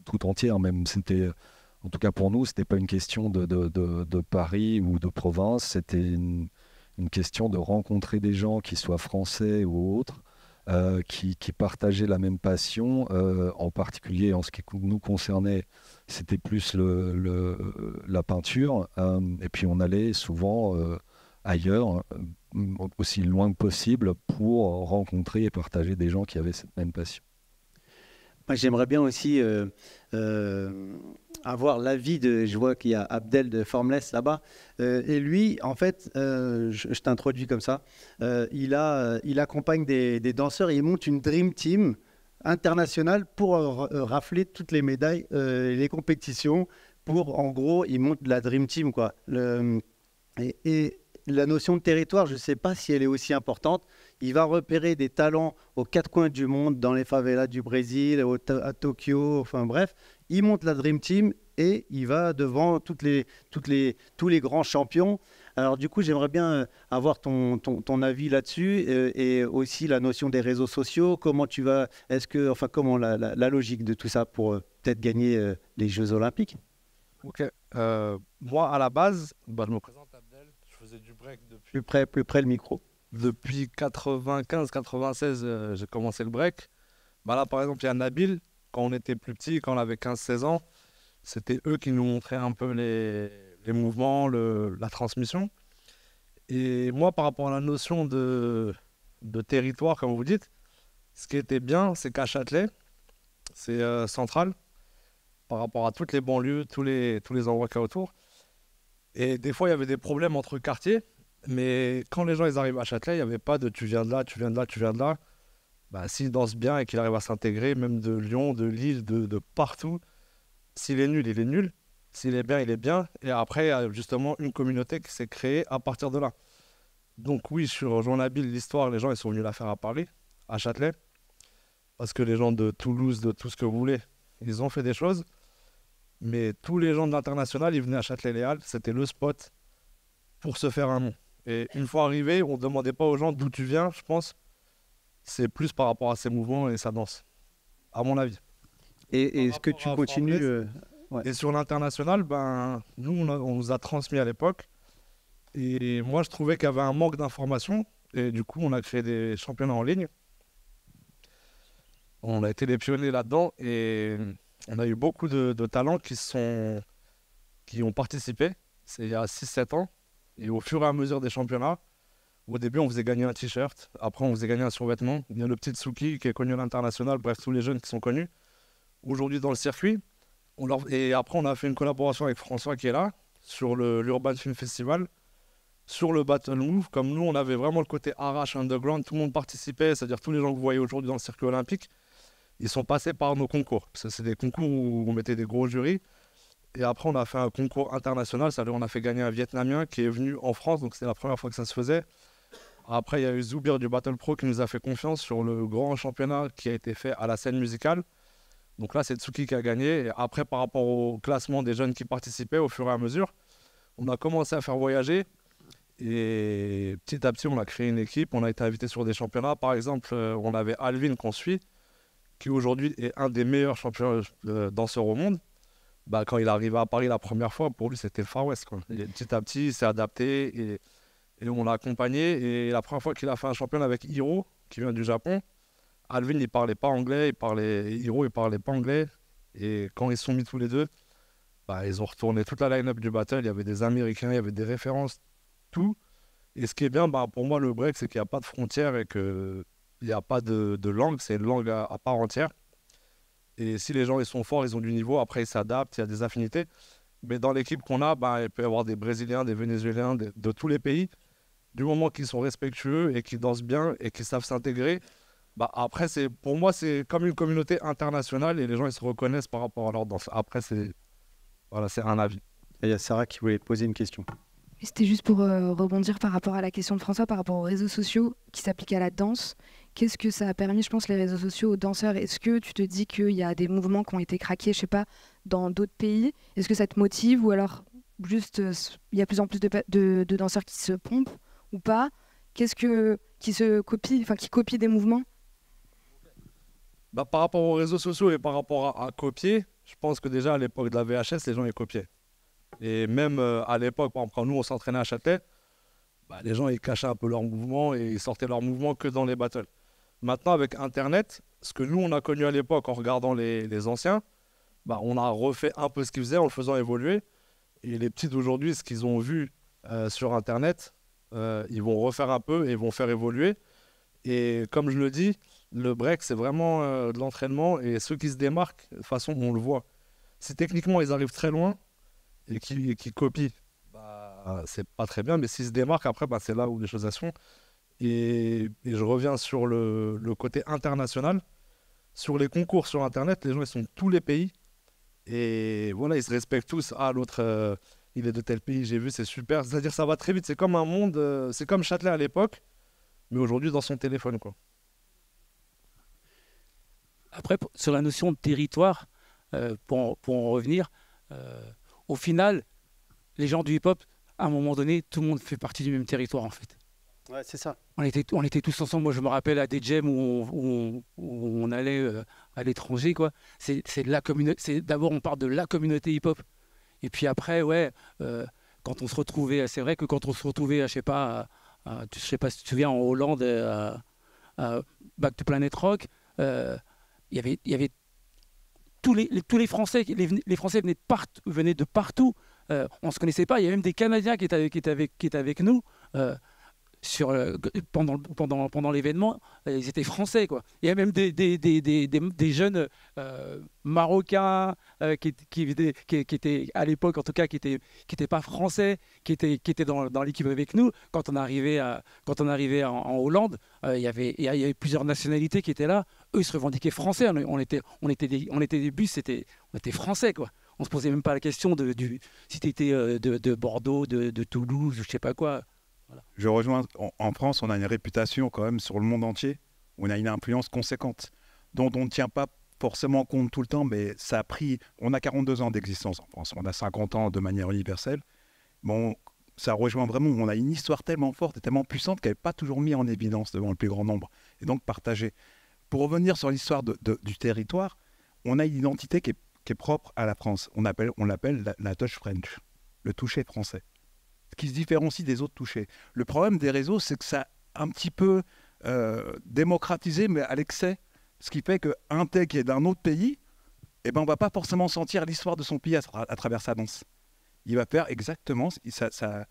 tout entière, même c'était en tout cas pour nous, ce n'était pas une question de, de, de, Paris ou de province, c'était une, question de rencontrer des gens qui soient français ou autres, euh, qui, qui, partageaient la même passion, euh, en particulier en ce qui nous concernait, c'était plus le, le, la peinture, euh, et puis on allait souvent ailleurs, aussi loin que possible, pour rencontrer et partager des gens qui avaient cette même passion. Moi, j'aimerais bien aussi avoir l'avis de, je vois qu'il y a Abdel de Formless là-bas, euh, et lui, en fait, euh, je, t'introduis comme ça, euh, il, a, il accompagne des, danseurs et il monte une Dream Team internationale pour rafler toutes les médailles, les compétitions, pour, en gros, il monte la Dream Team, quoi. et, et, la notion de territoire, je ne sais pas si elle est aussi importante. Il va repérer des talents aux quatre coins du monde, dans les favelas du Brésil, à Tokyo, enfin bref. Il monte la Dream Team et il va devant toutes les, tous les grands champions. Alors du coup, j'aimerais bien euh, avoir ton, avis là-dessus euh, et aussi la notion des réseaux sociaux. Comment tu vas, est-ce que, enfin, comment la, logique de tout ça pour euh, peut-être gagner les Jeux Olympiques Ok. moi, à la base, bah, je présente Abdel. Je faisais du break depuis. Plus près, plus près le micro depuis 95-96, euh, j'ai commencé le break. Bah là, par exemple, il y a Nabil, quand on était plus petit, quand on avait 15-16 ans, c'était eux qui nous montraient un peu les, mouvements, la transmission. Et moi, par rapport à la notion de, territoire, comme vous dites, ce qui était bien, c'est qu'à Châtelet, c'est euh, central par rapport à toutes les banlieues, tous les, tous les endroits qu'il y a autour. Et des fois, il y avait des problèmes entre quartiers. Mais quand les gens ils arrivent à Châtelet, il n'y avait pas de tu viens de là, tu viens de là, tu viens de là. Bah, s'il danse bien et qu'il arrive à s'intégrer, même de Lyon, de Lille, de, partout, s'il est nul, il est nul. S'il est bien, il est bien. Et après, il y a justement une communauté qui s'est créée à partir de là. Donc oui, sur Jean Labille, l'histoire, les gens, ils sont venus la faire à parler, à Châtelet. Parce que les gens de Toulouse, de tout ce que vous voulez, ils ont fait des choses. Mais tous les gens de l'international, ils venaient à Châtelet-Léal. C'était le spot pour se faire un nom. Et une fois arrivé, on ne demandait pas aux gens d'où tu viens, je pense. C'est plus par rapport à ses mouvements et sa danse, à mon avis. Et, est-ce que tu continues euh, Et sur l'international, ben, nous, on, nous a transmis à l'époque. Et moi, je trouvais qu'il y avait un manque d'informations. Et du coup, on a créé des championnats en ligne. On a été les pionniers là-dedans. Et on a eu beaucoup de, talents qui, sont, qui ont participé. C'est il y a 6-7 ans. Et au fur et à mesure des championnats, au début, on faisait gagner un t-shirt, après, on faisait gagner un survêtement. Il y a le petit Tsuki qui est connu à l'international, bref, tous les jeunes qui sont connus aujourd'hui dans le circuit. Et après, on a fait une collaboration avec François qui est là, sur l'Urban Film Festival, sur le Battle Move. Comme nous, on avait vraiment le côté arrache underground, tout le monde participait, c'est-à-dire tous les gens que vous voyez aujourd'hui dans le circuit olympique, ils sont passés par nos concours. Parce que C'est des concours où on mettait des gros jurys. Et après, on a fait un concours international. Ça, on a fait gagner un Vietnamien qui est venu en France. Donc, c'était la première fois que ça se faisait. Après, il y a eu Zoubir du Battle Pro qui nous a fait confiance sur le grand championnat qui a été fait à la scène musicale. Donc là, c'est Tsuki qui a gagné. Et après, par rapport au classement des jeunes qui participaient au fur et à mesure, on a commencé à faire voyager. Et petit à petit, on a créé une équipe. On a été invité sur des championnats. Par exemple, euh, on avait Alvin qu'on suit, qui aujourd'hui est un des meilleurs champions euh, danseurs au monde. Ben, quand il est arrivé à Paris la première fois, pour lui, c'était le Far West. Quoi. petit à petit, il s'est adapté et, on l'a accompagné. Et la première fois qu'il a fait un championnat avec Hiro, qui vient du Japon, Alvin, il parlait pas anglais, parlait, Hiro, il parlait pas anglais. Et quand ils sont mis tous les deux, ben, ils ont retourné toute la line-up du battle. Il y avait des Américains, il y avait des références, tout. Et ce qui est bien, ben, pour moi, le break, c'est qu'il n'y a pas de frontières et qu'il n'y a pas de, langue. C'est une langue à part entière. Et si les gens ils sont forts, ils ont du niveau, après ils s'adaptent, il y a des affinités. Mais dans l'équipe qu'on a, ben, il peut y avoir des Brésiliens, des Vénézuéliens, de, tous les pays. Du moment qu'ils sont respectueux et qu'ils dansent bien et qu'ils savent s'intégrer, bah, après, c'est, pour moi, c'est comme une communauté internationale et les gens ils se reconnaissent par rapport à leur danse. Après, c'est, voilà, c'est un avis. Et il y a Sarah qui voulait poser une question. C'était juste pour euh, rebondir par rapport à la question de François, par rapport aux réseaux sociaux qui s'appliquent à la danse. Qu'est-ce que ça a permis, je pense, les réseaux sociaux aux danseurs Est-ce que tu te dis qu'il y a des mouvements qui ont été craqués, je ne sais pas, dans d'autres pays Est-ce que ça te motive ou alors juste euh, il y a plus en plus de, danseurs qui se pompent ou pas Qu'est-ce que qui se copie, enfin qui copie des mouvements bah, par rapport aux réseaux sociaux et par rapport à, copier, je pense que déjà à l'époque de la VHS, les gens les copiaient. Et même euh, à l'époque, par exemple, quand nous on s'entraînait à Châtelet, bah, les gens ils cachaient un peu leurs mouvements et ils sortaient leurs mouvements que dans les battles. Maintenant, avec Internet, ce que nous, on a connu à l'époque en regardant les, anciens, bah, on a refait un peu ce qu'ils faisaient en le faisant évoluer. Et les petits d'aujourd'hui, ce qu'ils ont vu euh, sur Internet, euh, ils vont refaire un peu et vont faire évoluer. Et comme je le dis, le break, c'est vraiment euh, de l'entraînement. Et ceux qui se démarquent, de toute façon, on le voit. Si techniquement, ils arrivent très loin et qui, copient, bah, c'est pas très bien. Mais s'ils se démarquent, après, bah, c'est là où les choses se font. Et, je reviens sur le, côté international. Sur les concours sur Internet, les gens, ils sont tous les pays. Et voilà, ils se respectent tous. Ah, l'autre, euh, il est de tel pays, j'ai vu, c'est super. C'est-à-dire, ça va très vite. C'est comme un monde, euh, c'est comme Châtelet à l'époque, mais aujourd'hui dans son téléphone, quoi. Après, sur la notion de territoire, euh, pour, en revenir, au final, les gens du hip-hop, à un moment donné, tout le monde fait partie du même territoire, en fait. On était, tous ensemble. Moi, je me rappelle à des jams où on, allait euh, à l'étranger, C'est, la communauté. D'abord, on part de la communauté hip-hop. Et puis après, euh, quand on se retrouvait, c'est vrai que quand on se retrouvait, je sais pas, sais pas si tu te souviens, en Hollande, à, Back to Planet Rock, euh, il y avait tous les, Français, les, Français venaient de, partout. On ne se connaissait pas. Il y avait même des Canadiens qui étaient avec nous sur, euh, pendant, pendant, pendant l'événement, euh, ils étaient français. Quoi. Il y avait même des, des, des, des, des jeunes euh, marocains qui, qui, étaient, à l'époque en tout cas, qui n'étaient qui pas français, qui étaient, qui étaient dans, dans l'équipe avec nous. Quand on arrivait, quand on arrivait en, Hollande, il, y avait, il y avait plusieurs nationalités qui étaient là. Eux, ils se revendiquaient français. On, était, on, était, des, on était des bus, on était français. quoi on se posait même pas la question de, du, si tu étais de, Bordeaux, de, de, Toulouse, je sais pas quoi. Je rejoins, en, France, on a une réputation quand même sur le monde entier. On a une influence conséquente, dont on ne tient pas forcément compte tout le temps, mais ça a pris. On a 42 ans d'existence en France, on a 50 ans de manière universelle. Bon, ça rejoint vraiment. On a une histoire tellement forte et tellement puissante qu'elle n'est pas toujours mise en évidence devant le plus grand nombre, et donc partagée. Pour revenir sur l'histoire du territoire, on a une identité qui est, propre à la France. On l'appelle on la, la touch French, le toucher français qui se différencie des autres touchés. Le problème des réseaux, c'est que ça a un petit peu euh, démocratisé, mais à l'excès. Ce qui fait qu'un tech qui est d'un autre pays, eh ben, on ne va pas forcément sentir l'histoire de son pays à, travers sa danse. Il va faire exactement. Ça, ça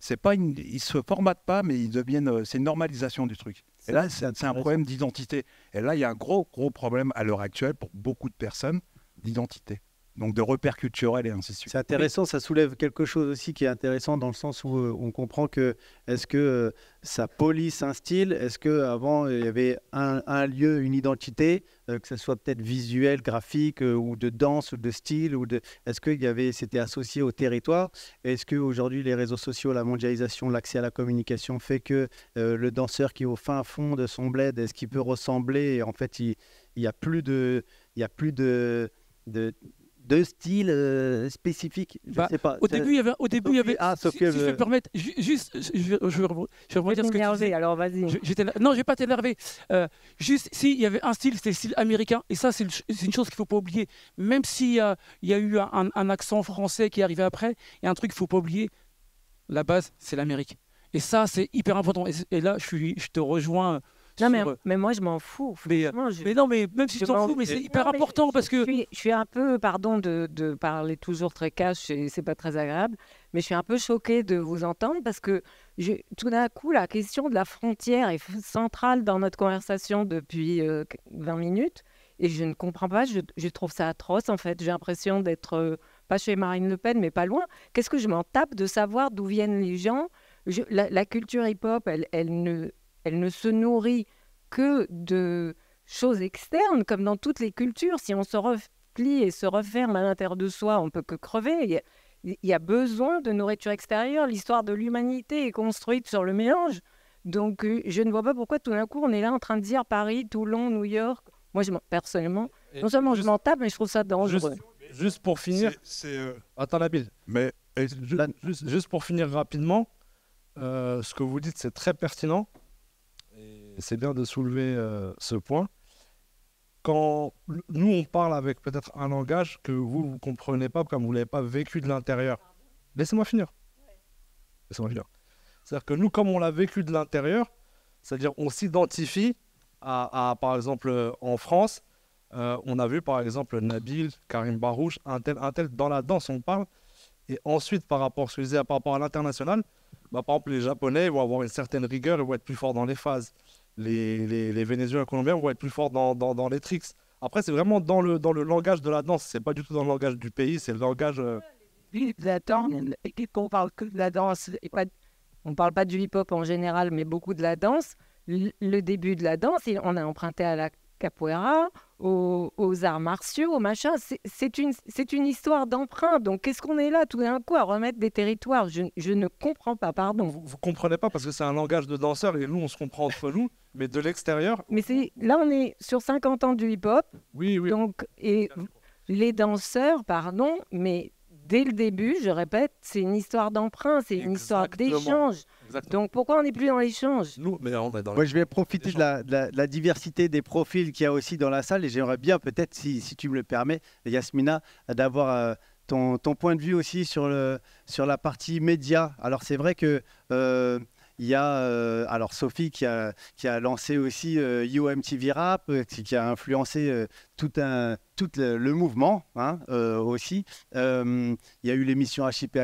c'est pas une, se formate pas, mais ils deviennent. Euh, c'est une normalisation du truc. Et là, c'est un problème d'identité. Et là, il y a un gros, gros problème à l'heure actuelle pour beaucoup de personnes d'identité donc de repères culturels et ainsi de suite. C'est intéressant, ça soulève quelque chose aussi qui est intéressant dans le sens où euh, on comprend que est-ce que euh, ça polisse un style Est-ce qu'avant, il y avait un, lieu, une identité, euh, que ce soit peut-être visuel, graphique ou de danse ou de style ou de Est-ce que y avait c'était associé au territoire Est-ce que aujourd'hui les réseaux sociaux, la mondialisation, l'accès à la communication fait que le danseur qui est au fin fond de son bled, est-ce qu'il peut ressembler En fait, il n'y a plus de, il y a plus de, deux styles euh, spécifiques je bah, sais pas. Au début, il y avait. Au début, il y avait. Ah, Sophie, si, je permettre, juste, je vais, je dire ce que alors vas-y. Non, je vais pas t'énerver. Euh, juste, s'il y avait un style, c'était le style américain, et ça, c'est une chose qu'il faut pas oublier. Même s'il euh, il y a eu un, accent français qui est arrivé après, il y a un truc qu'il faut pas oublier. La base, c'est l'Amérique. Et ça, c'est hyper important. Et, et là, je, suis, je te rejoins. Non, mais, mais moi, je m'en fous. Mais, euh, mais, non, mais même si je tu t'en fous, mais c'est hyper important parce que. Je suis, je suis, un peu, pardon de, de parler toujours très cash et c'est pas très agréable, mais je suis un peu choquée de vous entendre parce que tout d'un coup, la question de la frontière est centrale dans notre conversation depuis 20 euh, minutes et je ne comprends pas. Je, trouve ça atroce en fait. J'ai l'impression d'être. Euh, pas chez Marine Le Pen, mais pas loin. Qu'est-ce que je m'en tape de savoir d'où viennent les gens la, la, culture hip-hop, elle, elle, ne, elle ne se nourrit que de choses externes, comme dans toutes les cultures. Si on se replie et se referme à l'intérieur de soi, on peut que crever. Il y a besoin de nourriture extérieure. L'histoire de l'humanité est construite sur le mélange. Donc, euh, je ne vois pas pourquoi tout d'un coup, on est là en train de dire Paris, Toulon, New York. Moi, je personnellement, non seulement je m'en tape, mais je trouve ça dangereux. Juste, pour finir. c'est euh, Attends, la bille. Mais, juste, pour finir rapidement, euh, ce que vous dites, c'est très pertinent c'est bien de soulever euh, ce point. Quand nous, on parle avec peut-être un langage que vous ne comprenez pas, comme vous ne l'avez pas vécu de l'intérieur. Laissez-moi finir. Laissez-moi finir. C'est-à-dire que nous, comme on l'a vécu de l'intérieur, c'est-à-dire on s'identifie à, par exemple, euh, en France, euh, on a vu par exemple Nabil, Karim Barouche, un tel, un tel, dans la danse, on parle. Et ensuite, par rapport, à ce par rapport à l'international, bah, par exemple, les Japonais vont avoir une certaine rigueur et vont être plus forts dans les phases les, les, les Vénézuéliens et Colombiens vont être plus forts dans, dans, dans les tricks. Après, c'est vraiment dans le, dans le langage de la danse, c'est pas du tout dans le langage du pays, c'est le langage. Euh... on parle que de la danse, et pas, on parle pas du hip-hop en général, mais beaucoup de la danse. Le, début de la danse, on a emprunté à la capoeira, aux, arts martiaux, au machin. C'est une, une histoire d'emprunt. Donc, qu'est-ce qu'on est là tout d'un coup à remettre des territoires je, je, ne comprends pas, pardon. Vous, ne comprenez pas parce que c'est un langage de danseur et nous, on se comprend entre nous. Mais de l'extérieur Mais c'est là, on est sur 50 ans du hip-hop. Oui, oui. Donc, et les danseurs, pardon, mais dès le début, je répète, c'est une histoire d'emprunt, c'est une histoire d'échange. Donc pourquoi on n'est plus dans l'échange Nous, mais on est dans. Moi, je vais profiter de la, diversité des profils qu'il y a aussi dans la salle et j'aimerais bien, peut-être, si, tu me le permets, Yasmina, d'avoir. Euh, ton, point de vue aussi sur, le, sur la partie média. Alors c'est vrai que euh, il y a euh, alors Sophie qui a, qui a lancé aussi UMTV euh, Rap, euh, qui, a influencé tout, un, tout le, mouvement hein, aussi. il y a eu l'émission HIP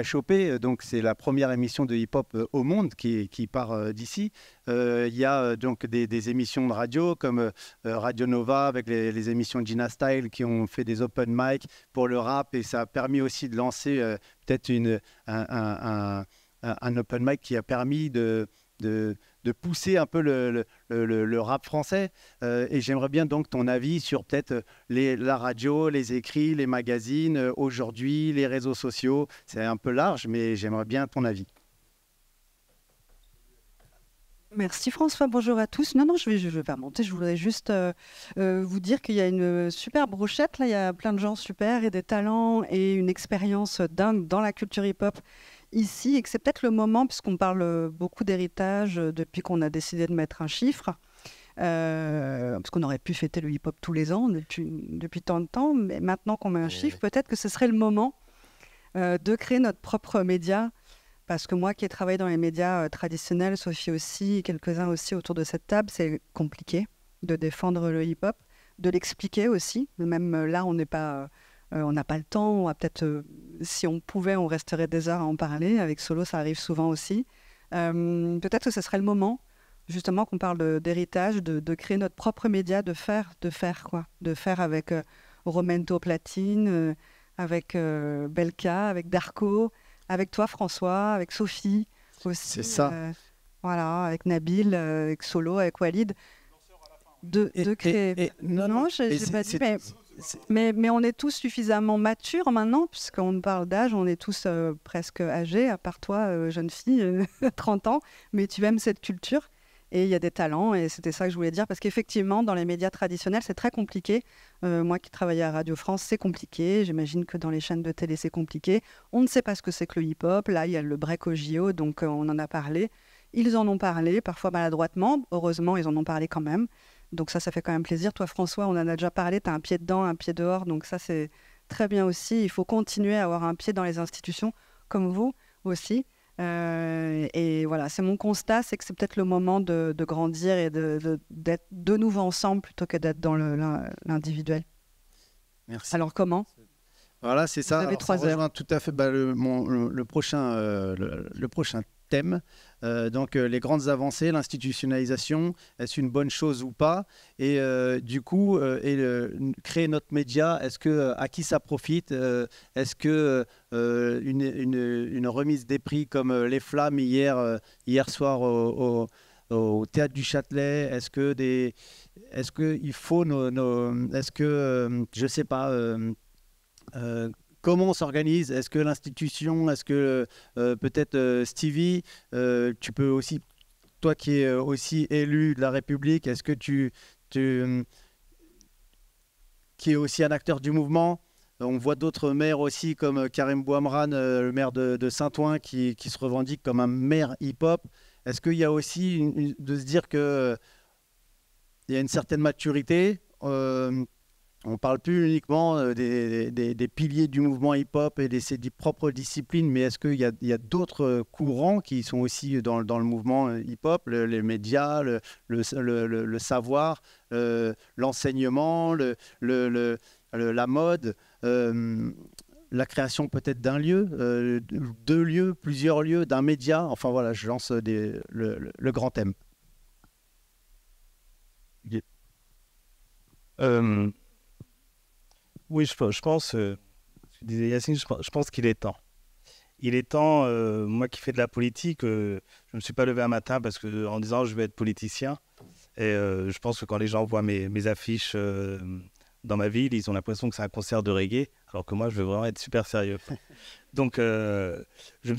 donc c'est la première émission de hip-hop au monde qui, qui part d'ici. il y a donc des, émissions de radio comme Radio Nova avec les, émissions Gina Style qui ont fait des open mic pour le rap et ça a permis aussi de lancer peut-être un un, open mic qui a permis de, de, pousser un peu le, le, rap français. Euh, et j'aimerais bien donc ton avis sur peut-être euh, la radio, les écrits, les magazines, euh, aujourd'hui, les réseaux sociaux. C'est un peu large, mais j'aimerais bien ton avis. Merci François, bonjour à tous. Non, non, je vais, je vais pas monter, je voudrais juste vous dire qu'il y a une super brochette, là, il y a plein de gens super et des talents et une expérience dingue dans la culture hip-hop ici et c'est peut-être le moment, puisqu'on parle euh, beaucoup d'héritage euh, depuis qu'on a décidé de mettre un chiffre, euh, parce qu'on aurait pu fêter le hip-hop tous les ans depuis, tant de temps, mais maintenant qu'on met un chiffre, peut-être que ce serait le moment euh, de créer notre propre média. Parce que moi qui ai travaillé dans les médias traditionnels, Sophie aussi, quelques-uns aussi autour de cette table, c'est compliqué de défendre le hip-hop, de l'expliquer aussi. Même là, on n'est pas euh, on n'a pas le temps, on peut-être, euh, si on pouvait, on resterait des heures à en parler. Avec Solo, ça arrive souvent aussi. Euh, peut-être que ce serait le moment, justement, qu'on parle d'héritage, de, créer notre propre média, de faire, de faire quoi, de faire avec Romento Platine, avec Belka, avec Darko, avec toi François, avec Sophie aussi. C'est ça. voilà, avec Nabil, avec Solo, avec Walid. De, de créer. non, je non pas dit, mais mais, on est tous suffisamment matures maintenant, puisqu'on parle d'âge, on est tous euh, presque âgés, à part toi, euh, jeune fille, 30 euh, ans, mais tu aimes cette culture et il y a des talents, et c'était ça que je voulais dire, parce qu'effectivement, dans les médias traditionnels, c'est très compliqué. moi qui travaillais à Radio France, c'est compliqué, j'imagine que dans les chaînes de télé, c'est compliqué. On ne sait pas ce que c'est que le hip-hop, là, il y a le break au JO, donc on en a parlé. Ils en ont parlé, parfois maladroitement, heureusement, ils en ont parlé quand même. Donc ça, ça fait quand même plaisir. Toi, François, on en a déjà parlé, tu as un pied dedans, un pied dehors, donc ça, c'est très bien aussi. Il faut continuer à avoir un pied dans les institutions, comme vous aussi. Euh, et voilà, c'est mon constat, c'est que c'est peut-être le moment de, grandir et d'être de, nouveau ensemble plutôt que d'être dans l'individuel. Merci. Alors comment Voilà, c'est ça. Vous Tout à fait. Bah, le, prochain, euh, le prochain thème, euh, donc euh, les grandes avancées, l'institutionnalisation, est-ce une bonne chose ou pas Et euh, du coup, et, créer notre média, est-ce que à qui ça profite Est-ce que une, remise des prix comme les flammes hier, hier soir au, théâtre du Châtelet, est-ce que des est-ce que il faut nos, est-ce que je sais pas Comment on s'organise Est-ce que l'institution, est-ce que euh, peut-être euh, Stevie, euh, tu peux aussi, toi qui es aussi élu de la République, est-ce que tu, tu hum, qui est aussi un acteur du mouvement, on voit d'autres maires aussi, comme Karim Bouamran, le maire de, Saint-Ouen, qui, se revendique comme un maire hip-hop. Est-ce qu'il y a aussi de se dire qu'il y a une certaine maturité on ne parle plus uniquement euh, des, piliers du mouvement hip-hop et de ses propres disciplines, mais est-ce qu'il y a, d'autres euh, courants qui sont aussi euh, dans, le mouvement hip-hop, les médias, le, le, le savoir, l'enseignement, la mode la création peut-être d'un lieu, deux lieux, plusieurs lieux, d'un média. Enfin voilà, je lance le, grand thème. Oui, je, pense, tu euh, disais Yacine, je, pense qu'il est temps. Il est temps, euh, moi qui fais de la politique, euh, je ne me suis pas levé un matin parce que, en disant je vais être politicien. Et je pense que quand les gens voient mes, affiches dans ma ville, ils ont l'impression que c'est un concert de reggae, alors que moi, je veux vraiment être super sérieux. Donc, j'ai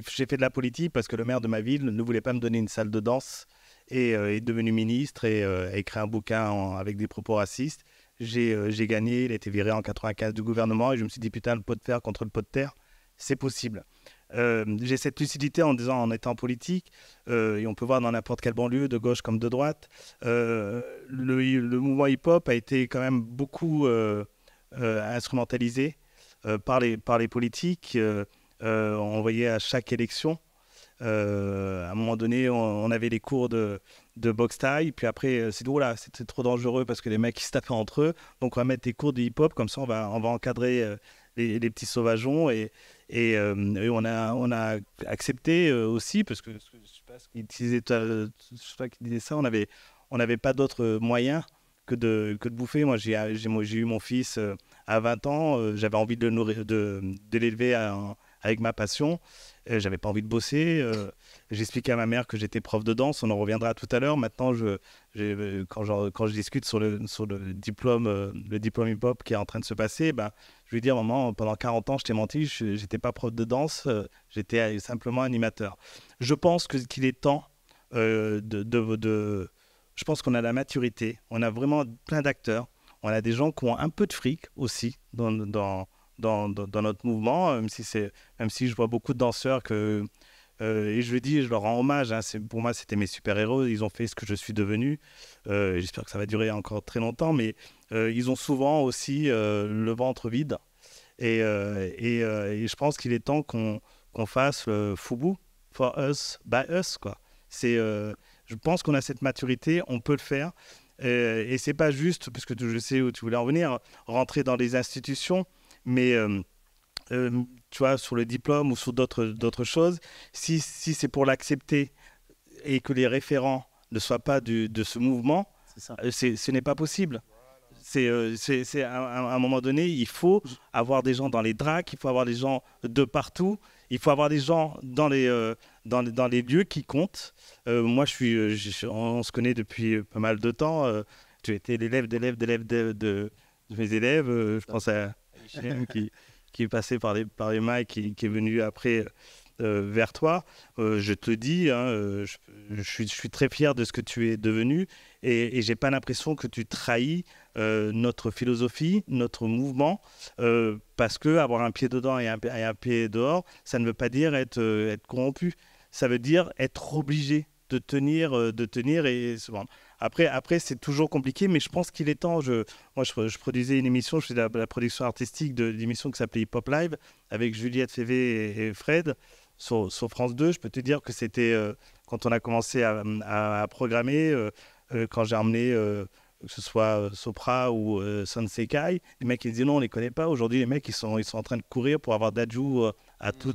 fait de la politique parce que le maire de ma ville ne voulait pas me donner une salle de danse et est devenu ministre et a écrit un bouquin avec des propos racistes. Euh, j'ai gagné, il a été viré en 95 du gouvernement, et je me suis dit, putain, le pot de fer contre le pot de terre, c'est possible. Euh, j'ai cette lucidité en disant, en étant politique, euh, et on peut voir dans n'importe quelle banlieue, de gauche comme de droite, le, mouvement hip-hop a été quand même beaucoup instrumentalisé par, les, par les politiques. on voyait à chaque élection euh, à un moment donné, on, avait les cours de, de boxe taille, puis après, euh, c'est drôle, c'était trop dangereux parce que les mecs, ils se tapaient entre eux. Donc, on va mettre des cours de hip-hop, comme ça, on va, on va encadrer euh, les, petits sauvageons. Et, et, on, a, on a accepté aussi, parce que je sais pas je sais pas disait ça, on n'avait on avait pas d'autres moyens que de, que de bouffer. Moi, j'ai, eu mon fils à 20 ans, j'avais envie de, de, l'élever avec ma passion. Euh, j'avais pas envie de bosser. Euh, j'expliquais à ma mère que j'étais prof de danse, on en reviendra tout à l'heure. Maintenant, je, euh, quand, je, discute sur le, sur le diplôme, le diplôme hip-hop qui est en train de se passer, ben, je lui dis, maman, pendant 40 ans, je t'ai menti, j'étais pas prof de danse, j'étais simplement animateur. Je pense qu'il est temps de, Je pense qu'on a la maturité, on a vraiment plein d'acteurs, on a des gens qui ont un peu de fric aussi dans, dans dans, notre mouvement, même si, même si je vois beaucoup de danseurs que. Euh, et je le dis, je leur rends hommage. Hein, pour moi, c'était mes super-héros. Ils ont fait ce que je suis devenu. Euh, j'espère que ça va durer encore très longtemps. Mais euh, ils ont souvent aussi le ventre vide. Et, je pense qu'il est temps qu'on fasse le Fubu, for us, by us. Quoi. je pense qu'on a cette maturité, on peut le faire. et c'est pas juste, parce que je sais où tu voulais en venir, rentrer dans les institutions. Mais euh, euh, tu vois, sur le diplôme ou sur d'autres choses, si, si c'est pour l'accepter et que les référents ne soient pas du, de ce mouvement, ça. Euh, ce n'est pas possible. C'est à, un moment donné, il faut avoir des gens dans les dracs, il faut avoir des gens de partout, il faut avoir des gens dans les, dans, les dans les, lieux qui comptent. moi, je suis, on se connaît depuis pas mal de temps. tu étais l'élève d'élève d'élève de, de, de, mes élèves. je pense à qui, est passé par les, par les qui, est venu après euh, vers toi. Euh, je te dis, hein, euh, je, suis, très fier de ce que tu es devenu et, et j'ai pas l'impression que tu trahis notre philosophie, notre mouvement, parce que avoir un pied dedans et un, pied dehors, ça ne veut pas dire être, être corrompu. Ça veut dire être obligé de tenir, de tenir et se après, après c'est toujours compliqué, mais je pense qu'il est temps. Je, moi, je, produisais une émission, je faisais la, production artistique de l'émission qui s'appelait Hip Hop Live avec Juliette Févé et, Fred sur, France 2. Je peux te dire que c'était euh, quand on a commencé à, programmer, euh, euh, quand j'ai emmené que ce soit Sopra ou Sun Sekai, les mecs ils disent non, on les connaît pas. Aujourd'hui, les mecs ils sont, ils sont en train de courir pour avoir d'adjou à, mmh. tout,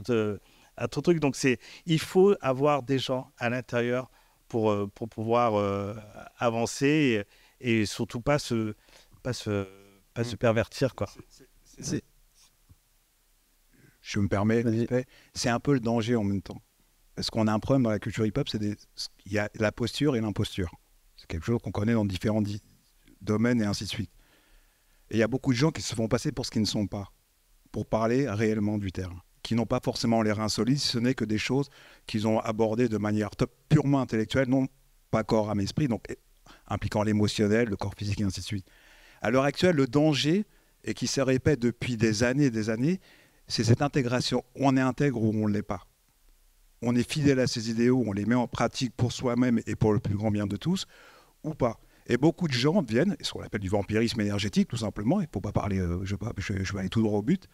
à tout truc. Donc c'est, il faut avoir des gens à l'intérieur pour, euh, pour pouvoir euh, avancer et, surtout pas se, pas se, mm. pervertir. Quoi. Je me permets, c'est un peu le danger en même temps. Parce qu'on a un problème dans la culture hip-hop, c'est des... il y a la posture et l'imposture. C'est quelque chose qu'on connaît dans différents domaines et ainsi de suite. Et il y a beaucoup de gens qui se font passer pour ce qu'ils ne sont pas, pour parler réellement du terrain qui n'ont pas forcément l'air reins ce n'est que des choses qu'ils ont abordées de manière purement intellectuelle, non pas corps, à esprit, donc impliquant l'émotionnel, le corps physique et ainsi de suite. À l'heure actuelle, le danger, et qui se répète depuis des années et des années, c'est cette intégration. On est intègre ou on ne l'est pas. On est fidèle à ses idéaux, on les met en pratique pour soi-même et pour le plus grand bien de tous, ou pas. Et beaucoup de gens viennent, ce qu'on appelle du vampirisme énergétique, tout simplement, il ne faut pas parler, euh, je, je vais aller tout droit au but,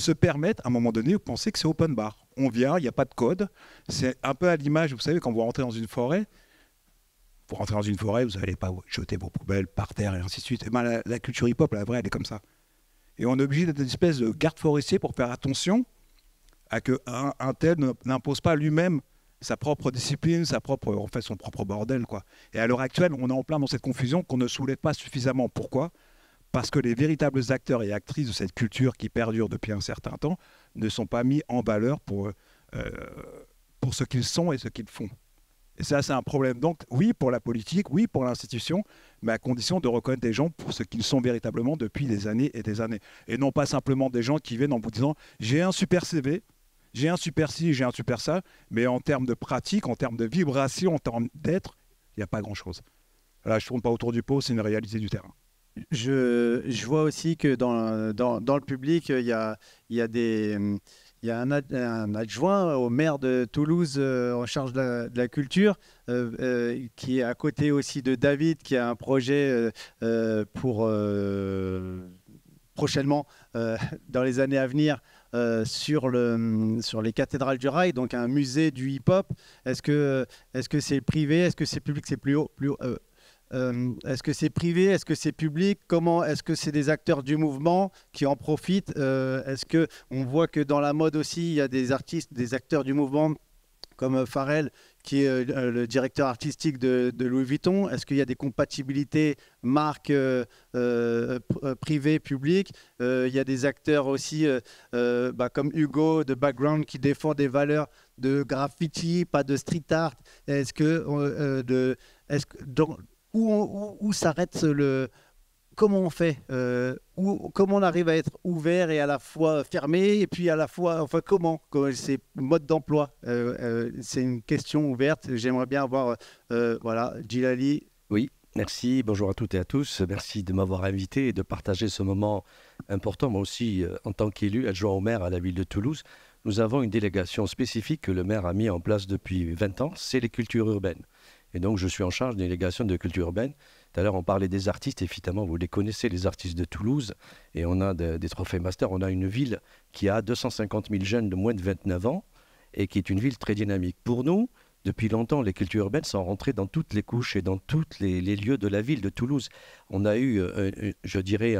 se permettre à un moment donné de penser que c'est open bar. On vient, il n'y a pas de code. C'est un peu à l'image, vous savez, quand vous rentrez dans une forêt, vous rentrez dans une forêt, vous n'allez pas jeter vos poubelles par terre et ainsi de suite. Et eh ben, la, culture hip-hop, la vraie, elle est comme ça. Et on est obligé d'être une espèce de garde forestier pour faire attention à que un, tel n'impose pas lui-même sa propre discipline, sa propre, en fait, son propre bordel. Quoi. Et à l'heure actuelle, on est en plein dans cette confusion qu'on ne soulève pas suffisamment. Pourquoi parce que les véritables acteurs et actrices de cette culture qui perdure depuis un certain temps ne sont pas mis en valeur pour, euh, pour ce qu'ils sont et ce qu'ils font. Et ça, c'est un problème. Donc, oui, pour la politique, oui, pour l'institution, mais à condition de reconnaître des gens pour ce qu'ils sont véritablement depuis des années et des années. Et non pas simplement des gens qui viennent en vous disant j'ai un super CV, j'ai un super ci, j'ai un super ça, mais en termes de pratique, en termes de vibration, en termes d'être, il n'y a pas grand-chose. Là, je ne tourne pas autour du pot, c'est une réalité du terrain je, vois aussi que dans, dans, le public, il y a, il des... un, adjoint au maire de Toulouse euh, en charge de la, culture, euh, euh, qui est à côté aussi de David, qui a un projet pour prochainement, dans les années à venir, sur, le, sur les cathédrales du rail, donc un musée du hip-hop. Est-ce que c'est -ce privé Est-ce que c'est public C'est plus haut, plus euh, est-ce que c'est privé Est-ce que c'est public Comment Est-ce que c'est des acteurs du mouvement qui en profitent euh, Est-ce que on voit que dans la mode aussi, il y a des artistes, des acteurs du mouvement comme Farel, euh, qui est le directeur artistique de, Louis Vuitton. Est-ce qu'il y a des compatibilités marque euh, privées, publiques Il y a des acteurs aussi bah, comme Hugo de Background qui défend des valeurs de graffiti, pas de street art. Est-ce que de que où, s'arrête le. Comment on fait euh, Comment on arrive à être ouvert et à la fois fermé Et puis à la fois. Enfin, comment C'est mode d'emploi. Euh, euh, c'est une question ouverte. J'aimerais bien avoir. voilà, Gilali. Oui, merci. Bonjour à toutes et à tous. Merci de m'avoir invité et de partager ce moment important. Moi aussi, en tant qu'élu adjoint au maire à la ville de Toulouse, nous avons une délégation spécifique que le maire a mis en place depuis 20 ans, c'est les cultures urbaines. Et donc, je suis en charge des délégations de culture urbaine. Tout à l'heure, on parlait des artistes. Évidemment, vous les connaissez, les artistes de Toulouse. Et on a des, trophées master. On a une ville qui a 250 000 jeunes de moins de 29 ans et qui est une ville très dynamique. Pour nous, depuis longtemps, les cultures urbaines sont rentrées dans toutes les couches et dans tous les, lieux de la ville de Toulouse. On a eu, euh, euh, je dirais,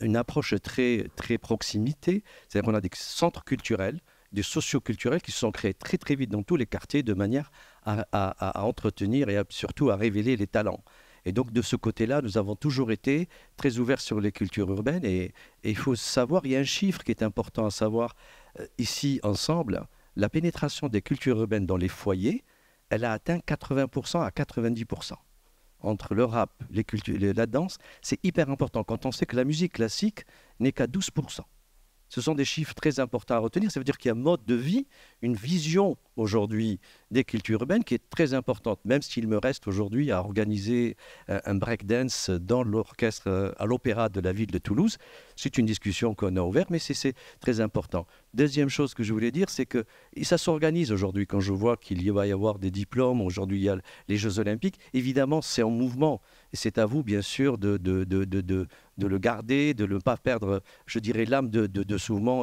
une approche très, très proximité. C'est-à-dire qu'on a des centres culturels, des socioculturels qui se sont créés très très vite dans tous les quartiers de manière à, entretenir et surtout à révéler les talents. Et donc de ce côté-là, nous avons toujours été très ouverts sur les cultures urbaines. Et il faut savoir, il y a un chiffre qui est important à savoir euh, ici ensemble, la pénétration des cultures urbaines dans les foyers, elle a atteint 80% à 90%. Entre le rap, les cultures, la danse, c'est hyper important quand on sait que la musique classique n'est qu'à 12%. Ce sont des chiffres très importants à retenir. Ça veut dire qu'il y a un mode de vie, une vision aujourd'hui des cultures urbaines qui est très importante, même s'il me reste aujourd'hui à organiser euh, un breakdance dans l'orchestre euh, à l'opéra de la ville de Toulouse. C'est une discussion qu'on a ouverte, mais c'est très important. Deuxième chose que je voulais dire, c'est que ça s'organise aujourd'hui. Quand je vois qu'il va y avoir des diplômes, aujourd'hui il y a les Jeux Olympiques, évidemment c'est en mouvement. Et c'est à vous, bien sûr, de de le garder, de ne pas perdre, je dirais, l'âme de, de,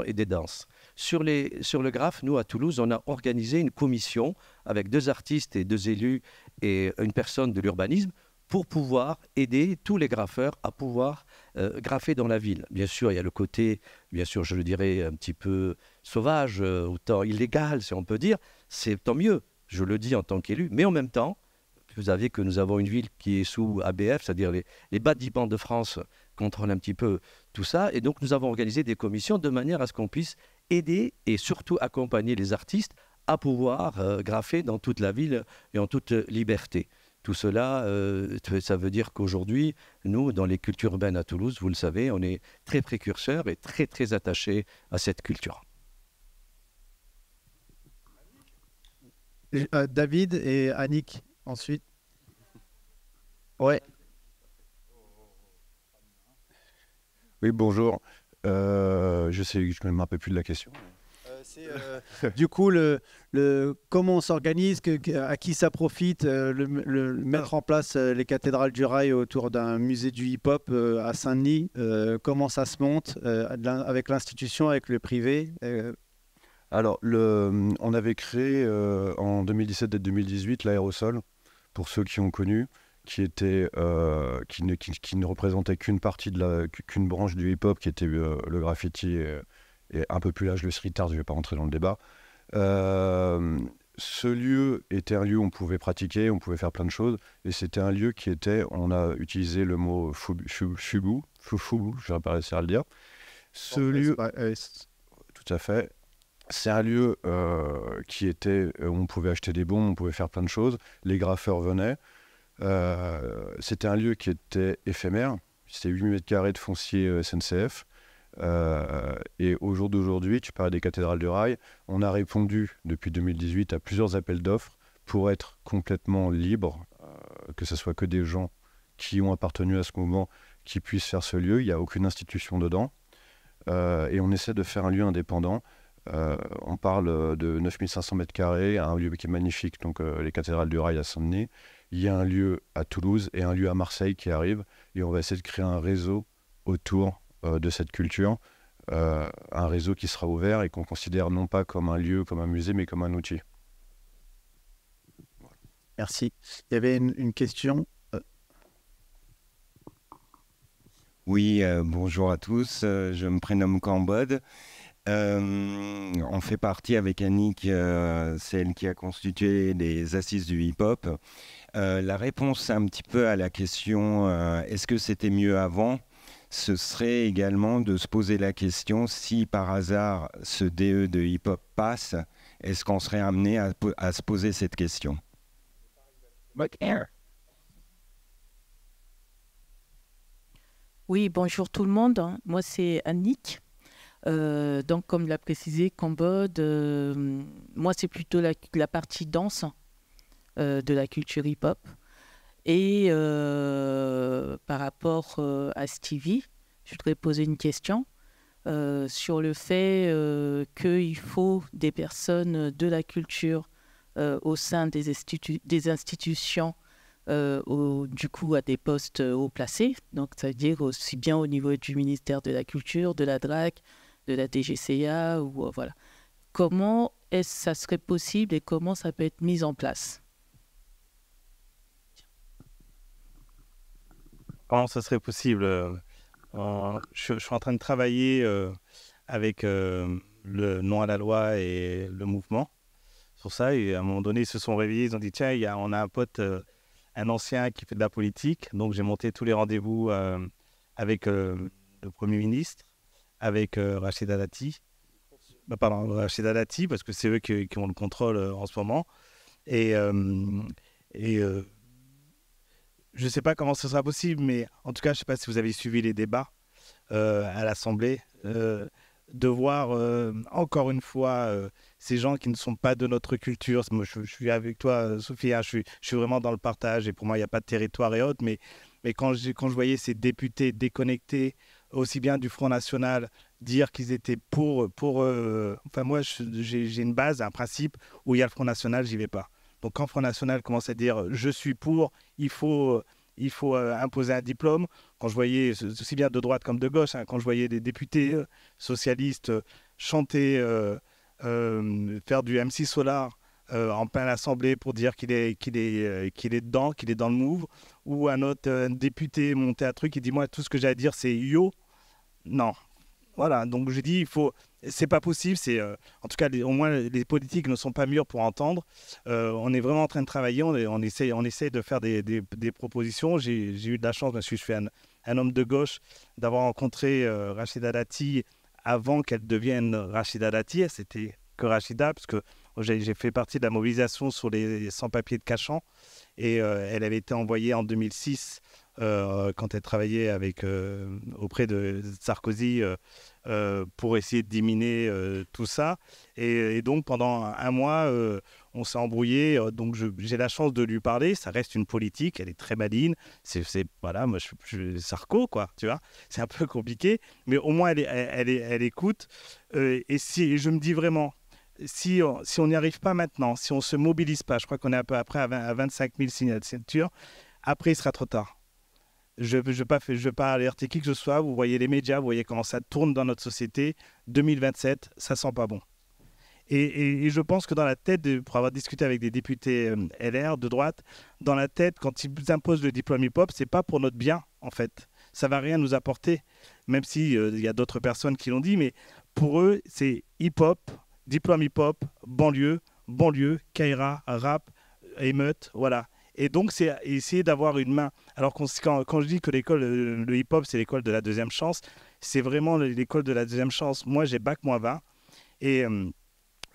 et des danses. Sur, les, sur le graphe, nous, à Toulouse, on a organisé une commission avec deux artistes et deux élus et une personne de l'urbanisme pour pouvoir aider tous les graffeurs à pouvoir euh, graffer dans la ville. Bien sûr, il y a le côté, bien sûr, je le dirais, un petit peu sauvage, autant euh, illégal, si on peut dire. C'est tant mieux, je le dis en tant qu'élu, mais en même temps, vous savez que nous avons une ville qui est sous ABF, c'est-à-dire les, les de France, contrôle un petit peu tout ça. Et donc, nous avons organisé des commissions de manière à ce qu'on puisse aider et surtout accompagner les artistes à pouvoir euh, graffer dans toute la ville et en toute euh, liberté. Tout cela, euh, ça veut dire qu'aujourd'hui, nous, dans les cultures urbaines à Toulouse, vous le savez, on est très précurseurs et très, très attachés à cette culture. David et Annick, ensuite. Ouais. Oui, bonjour. Euh, je sais, je ne me rappelle plus de la question. Euh, euh, du coup, le, comment on s'organise, à qui ça profite, le, mettre en place les cathédrales du rail autour d'un musée du hip-hop à Saint-Denis, comment ça se monte avec l'institution, avec le privé Alors, on avait créé en 2017 et 2018 l'aérosol, pour ceux qui ont connu qui était euh, qui, ne, représentait qu'une partie de la qu'une branche du hip hop qui était euh, le graffiti et, un peu plus large le street art je vais pas rentrer dans le débat euh, ce lieu était un lieu où on pouvait pratiquer on pouvait faire plein de choses et c'était un lieu qui était on a utilisé le mot fubu fubu je vais pas à le dire ce lieu tout à fait c'est un lieu qui était où on pouvait acheter des bons on pouvait faire plein de choses les graffeurs venaient euh, c'était un lieu qui était éphémère. C'était 8 mètres carrés de foncier euh, SNCF. Euh, et au jour d'aujourd'hui, tu parlais des cathédrales du rail, on a répondu depuis 2018 à plusieurs appels d'offres pour être complètement libre, que ce soit que des gens qui ont appartenu à ce mouvement qui puissent faire ce lieu. Il n'y a aucune institution dedans. et on essaie de faire un lieu indépendant euh, on parle euh, de 9500 mètres carrés, un lieu qui est magnifique, donc euh, les cathédrales du rail à Saint-Denis. Il y a un lieu à Toulouse et un lieu à Marseille qui arrive. Et on va essayer de créer un réseau autour de cette culture, un réseau qui sera ouvert et qu'on considère non pas comme un lieu, comme un musée, mais comme un outil. Merci. Il y avait une, question. Oui, bonjour à tous. je me prénomme Cambod. Euh, on fait partie avec Annick, euh, celle qui a constitué les assises du hip-hop. Euh, la réponse un petit peu à la question est-ce que c'était mieux avant ce serait également de se poser la question si par hasard ce DE de hip-hop passe, est-ce qu'on serait amené à, à, se poser cette question Oui, bonjour tout le monde. Moi, c'est Annick. Euh, donc, comme l'a précisé Cambode, euh, moi, c'est plutôt la, partie danse euh, de la culture hip-hop. Et par rapport à Stevie, je voudrais poser une question sur le fait qu'il faut des personnes de la culture au sein des, des institutions du coup à des postes haut placés, donc c'est-à-dire aussi bien au niveau du ministère de la Culture, de la DRAC, de la DGCA ou euh, voilà. Comment est ça serait possible et comment ça peut être mis en place Comment ça serait possible euh, je, suis en train de travailler euh, avec le Non à la loi et le mouvement sur ça. Et à un moment donné, ils se sont réveillés, ils ont dit tiens, y a, on a un pote, un ancien qui fait de la politique. Donc j'ai monté tous les rendez-vous avec le Premier ministre avec euh, Rachida Dati. Bah, pardon, Rachid parce que c'est eux qui, ont le contrôle euh, en ce moment. Et, euh, et je ne sais pas comment ce sera possible, mais en tout cas, je ne sais pas si vous avez suivi les débats à l'Assemblée, de voir encore une fois ces gens qui ne sont pas de notre culture. je, suis avec toi, Sophia, je, suis, je, suis, vraiment dans le partage et pour moi, il n'y a pas de territoire et autres, mais, mais quand, quand je voyais ces députés déconnectés, aussi bien du Front National, dire qu'ils étaient pour. pour euh, enfin, moi, j'ai une base, un principe où il y a le Front National, j'y vais pas. Donc, quand le Front National commence à dire je suis pour, il faut, euh, il faut euh, imposer un diplôme, quand je voyais, aussi bien de droite comme de gauche, hein, quand je voyais des députés socialistes chanter, faire du MC Solar. en plein l'Assemblée pour dire qu'il est, qu'il est, qu'il est dedans, qu'il est dans le move, ou un autre député monter un truc et dit Moi, tout ce que j'ai à dire, c'est yo, non. Voilà, donc j'ai dit, il faut, c'est pas possible. C'est euh, en tout cas, au moins les politiques ne sont pas mûres pour entendre. Euh, on est vraiment en train de travailler. On, on essaie, de faire des, propositions. J'ai, eu de la chance, parce que je suis un, homme de gauche, d'avoir rencontré euh, Rachida Dati avant qu'elle devienne Rachida Dati. C'était que Rachida, parce que j'ai, fait partie de la mobilisation sur les sans-papiers de Cachan, et elle avait été envoyée en 2006 euh, euh, quand elle travaillait avec, euh, auprès de Sarkozy pour essayer de diminuer tout ça. Et, donc pendant un mois, on s'est embrouillé. donc j'ai la chance de lui parler. Ça reste une politique. Elle est très maligne. C'est voilà, moi je, suis Sarko quoi. Tu vois, c'est un peu compliqué, mais au moins elle, elle, écoute. et si je me dis vraiment, si on n'y arrive pas maintenant, si on se mobilise pas, je crois qu'on est un peu après à, à 25 000 signatures. Après, il sera trop tard je ne veux, pas, je pas alerter qui que ce soit. Vous voyez les médias, vous voyez comment ça tourne dans notre société. 2027, ça sent pas bon. Et, je pense que dans la tête, de, pour avoir discuté avec des députés euh, LR de droite, dans la tête, quand ils imposent le diplôme hip-hop, c'est pas pour notre bien, en fait. Ça va rien nous apporter, même si euh, il y a d'autres personnes qui l'ont dit, mais pour eux, c'est hip-hop, diplôme hip-hop, banlieue, banlieue, Kaira, rap, émeute, voilà. Et donc, c'est essayer d'avoir une main. Alors, quand, je dis que l'école, euh, le, hip-hop, c'est l'école de la deuxième chance, c'est vraiment l'école de la deuxième chance. Moi, j'ai bac moins 20. Et. Euh,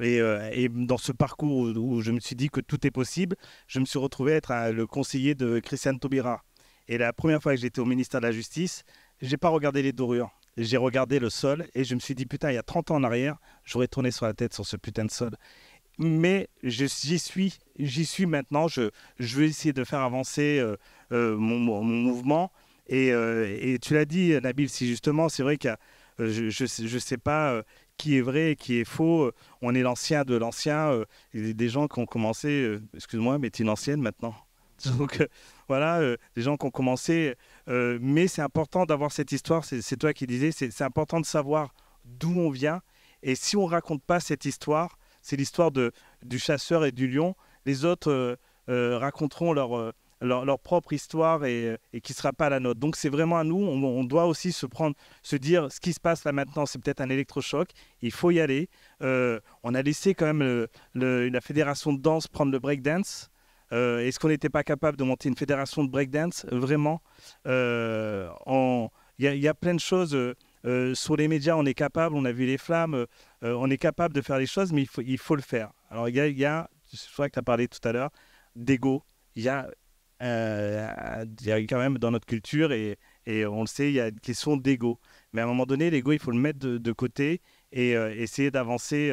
et, euh, et, dans ce parcours où, je me suis dit que tout est possible, je me suis retrouvé être le conseiller de Christiane Taubira. Et la première fois que j'étais au ministère de la Justice, j'ai pas regardé les dorures. J'ai regardé le sol et je me suis dit, putain, il y a 30 ans en arrière, j'aurais tourné sur la tête sur ce putain de sol mais j'y suis, j'y suis maintenant. Je, je vais essayer de faire avancer euh, euh, mon, mouvement. Euh, et, tu l'as dit, Nabil, si justement, c'est vrai que je ne sais pas qui est vrai et qui est faux. On est l'ancien de l'ancien. Il y a des gens qui ont commencé, excuse-moi, mais tu es l'ancienne maintenant. Donc voilà, des gens qui ont commencé. mais c'est important d'avoir cette histoire. C'est toi qui disais, c'est important de savoir d'où on vient. Et si on raconte pas cette histoire, c'est l'histoire du chasseur et du lion. Les autres euh, euh, raconteront euh, leur, leur, propre histoire et, qui ne sera pas la nôtre. Donc c'est vraiment à nous, on, doit aussi se prendre, se dire ce qui se passe là maintenant, c'est peut-être un électrochoc, il faut y aller. on a laissé quand même la fédération de danse prendre le breakdance. Est-ce qu'on n'était pas capable de monter une fédération de breakdance Vraiment, il y, y, a plein de choses. sur les médias, on est capable, on a vu les flammes, euh, on est capable de faire les choses, mais il faut, il faut le faire. Alors, il y a, il y que tu as parlé tout à l'heure, d'ego. Il y a euh, il y a quand même dans notre culture, et, et, on le sait, il y a une question d'ego. Mais à un moment donné, l'ego, il faut le mettre de, côté et euh, essayer d'avancer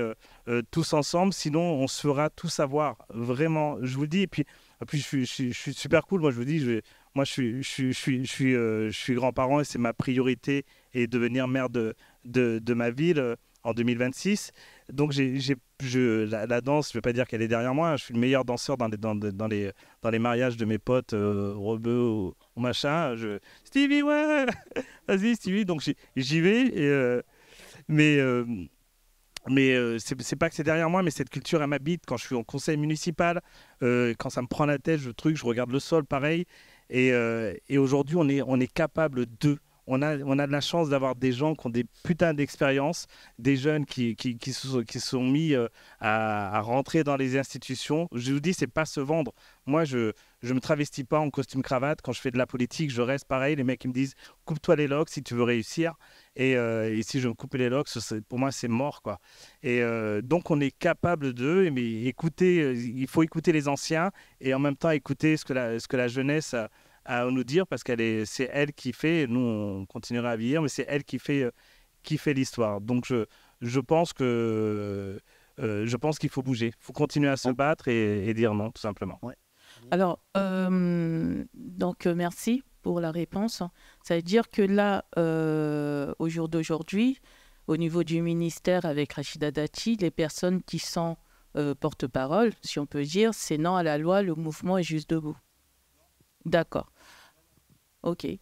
tous ensemble, sinon on se fera tout savoir, vraiment, je vous le dis. Et puis, plus je, suis, je, super cool, moi je vous dis, je, moi je suis, je suis, suis grand-parent et c'est ma priorité, et devenir maire de, de ma ville en 2026. Donc j'ai, la, danse, je ne vais pas dire qu'elle est derrière moi. Je suis le meilleur danseur dans les, dans, dans les, dans les mariages de mes potes euh, ou, machin. Je, Stevie, ouais Vas-y, Stevie. Donc j'y, vais. Euh, mais euh, mais euh, c'est, pas que c'est derrière moi, mais cette culture, elle m'habite. Quand je suis au conseil municipal, quand ça me prend la tête, je truc, je regarde le sol, pareil. Et, et aujourd'hui, on est, on est capable de on a, de la chance d'avoir des gens qui ont des putains d'expériences, des jeunes qui, qui, se, sont mis euh, à, rentrer dans les institutions. Je vous dis, c'est pas se vendre. Moi, je ne me travestis pas en costume cravate. Quand je fais de la politique, je reste pareil. Les mecs, ils me disent coupe-toi les locks si tu veux réussir. Et, euh, si je me coupe les locks, pour moi, c'est mort. quoi. Et euh, donc, on est capable de. Eh, mais écoutez, il faut écouter les anciens et en même temps écouter ce que la, ce que la jeunesse à nous dire parce qu'elle est, c'est elle qui fait. Nous, on continuera à vieillir, mais c'est elle qui fait, euh, qui fait l'histoire. Donc, je, je pense que euh, euh, je pense qu'il faut bouger. Il faut continuer à se battre et, dire non, tout simplement. Alors, donc merci pour la réponse. Ça veut dire que là, au jour d'aujourd'hui, au niveau du ministère avec Rachida Dati, les personnes qui sont porte-parole, si on peut dire, c'est non à la loi, le mouvement est juste debout. D'accord. OK. Euh,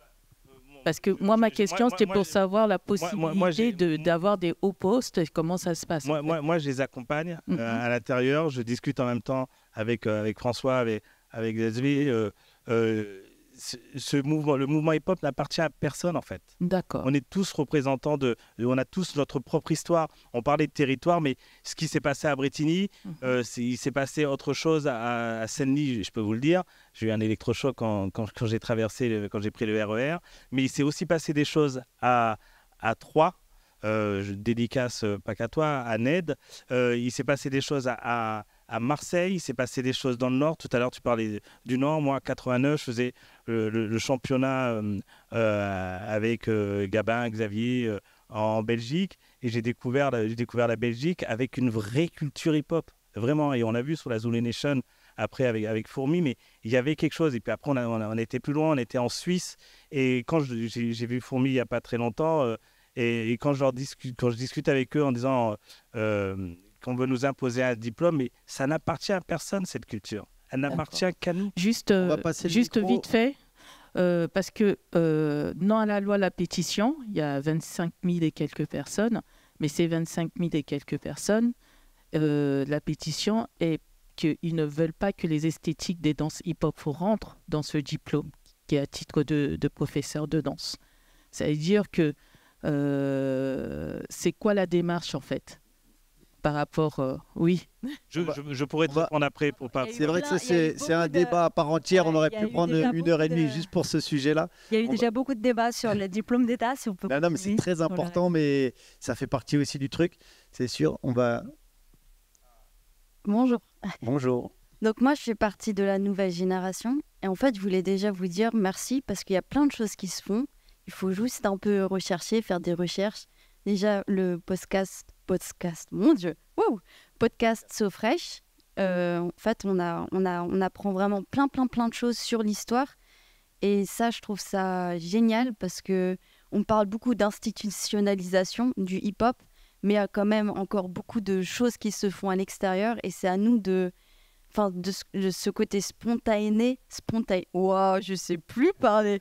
Parce que moi, ma question, c'était pour savoir la possibilité d'avoir des hauts postes, comment ça se passe. Moi, moi, moi je les accompagne mm-hmm. euh, à l'intérieur, je discute en même temps avec, euh, avec François, avec, avec Euh, ce mouvement, le mouvement hip-hop n'appartient à personne en fait. D'accord. On est tous représentants de, on a tous notre propre histoire. On parlait de territoire, mais ce qui s'est passé à Bretigny, mhm. euh, il s'est passé autre chose à, à Saint-Denis, je peux vous le dire. J'ai eu un électrochoc quand, j'ai traversé, le, quand j'ai pris le RER, e mais il s'est aussi passé des choses à, à Troyes. Euh, je dédicace euh, pas qu'à toi, à Ned. il s'est passé des choses à à Marseille, il s'est passé des choses dans le Nord. Tout à l'heure, tu parlais du Nord. Moi, 89, je faisais euh, le, championnat euh, euh, avec Gabin, Xavier en Belgique. Et j'ai découvert, j'ai découvert la Belgique avec une vraie culture hip-hop. Vraiment. Et on a vu sur la Zulu Nation après avec, avec Fourmi, mais il y avait quelque chose. Et puis après, on, on, était plus loin, on était en Suisse. Et quand j'ai vu Fourmi il n'y a pas très longtemps, et, quand, je leur discute, quand je discute avec eux en disant euh, qu'on veut nous imposer un diplôme, mais ça n'appartient à personne, cette culture. Elle n'appartient qu'à nous. Juste, euh, juste vite fait, euh, parce que euh, non à la loi la pétition, il y a 25 000 et quelques personnes, mais ces 25 000 et quelques personnes, la pétition est qu'ils ne veulent pas que les esthétiques des danses hip-hop rentrent dans ce diplôme qui est à titre de, de professeur de danse. Ça veut dire que c'est quoi la démarche en fait par rapport. Euh, oui. Je, je, pourrais te prendre après pour pas. C'est vrai que c'est un débat à part entière. on aurait pu prendre une heure et demie juste pour ce sujet-là. Il y a eu déjà beaucoup de débats sur les diplômes d'État, si on peut. Non, non mais c'est très important, mais ça fait partie aussi du truc. C'est sûr. On va. Bonjour. Bonjour. Donc moi, je fais partie de la nouvelle génération. Et en fait, je voulais déjà vous dire merci parce qu'il y a plein de choses qui se font. Il faut juste un peu rechercher, faire des recherches. Déjà, le podcast podcast, mon Dieu, wow, podcast So Fresh. Euh, en fait, on, a, on, a, on apprend vraiment plein, plein, plein de choses sur l'histoire. Et ça, je trouve ça génial parce que on parle beaucoup d'institutionnalisation du hip-hop, mais il y a quand même encore beaucoup de choses qui se font à l'extérieur. Et c'est à nous de, enfin, de, ce côté spontané, spontané. Waouh, je sais plus parler.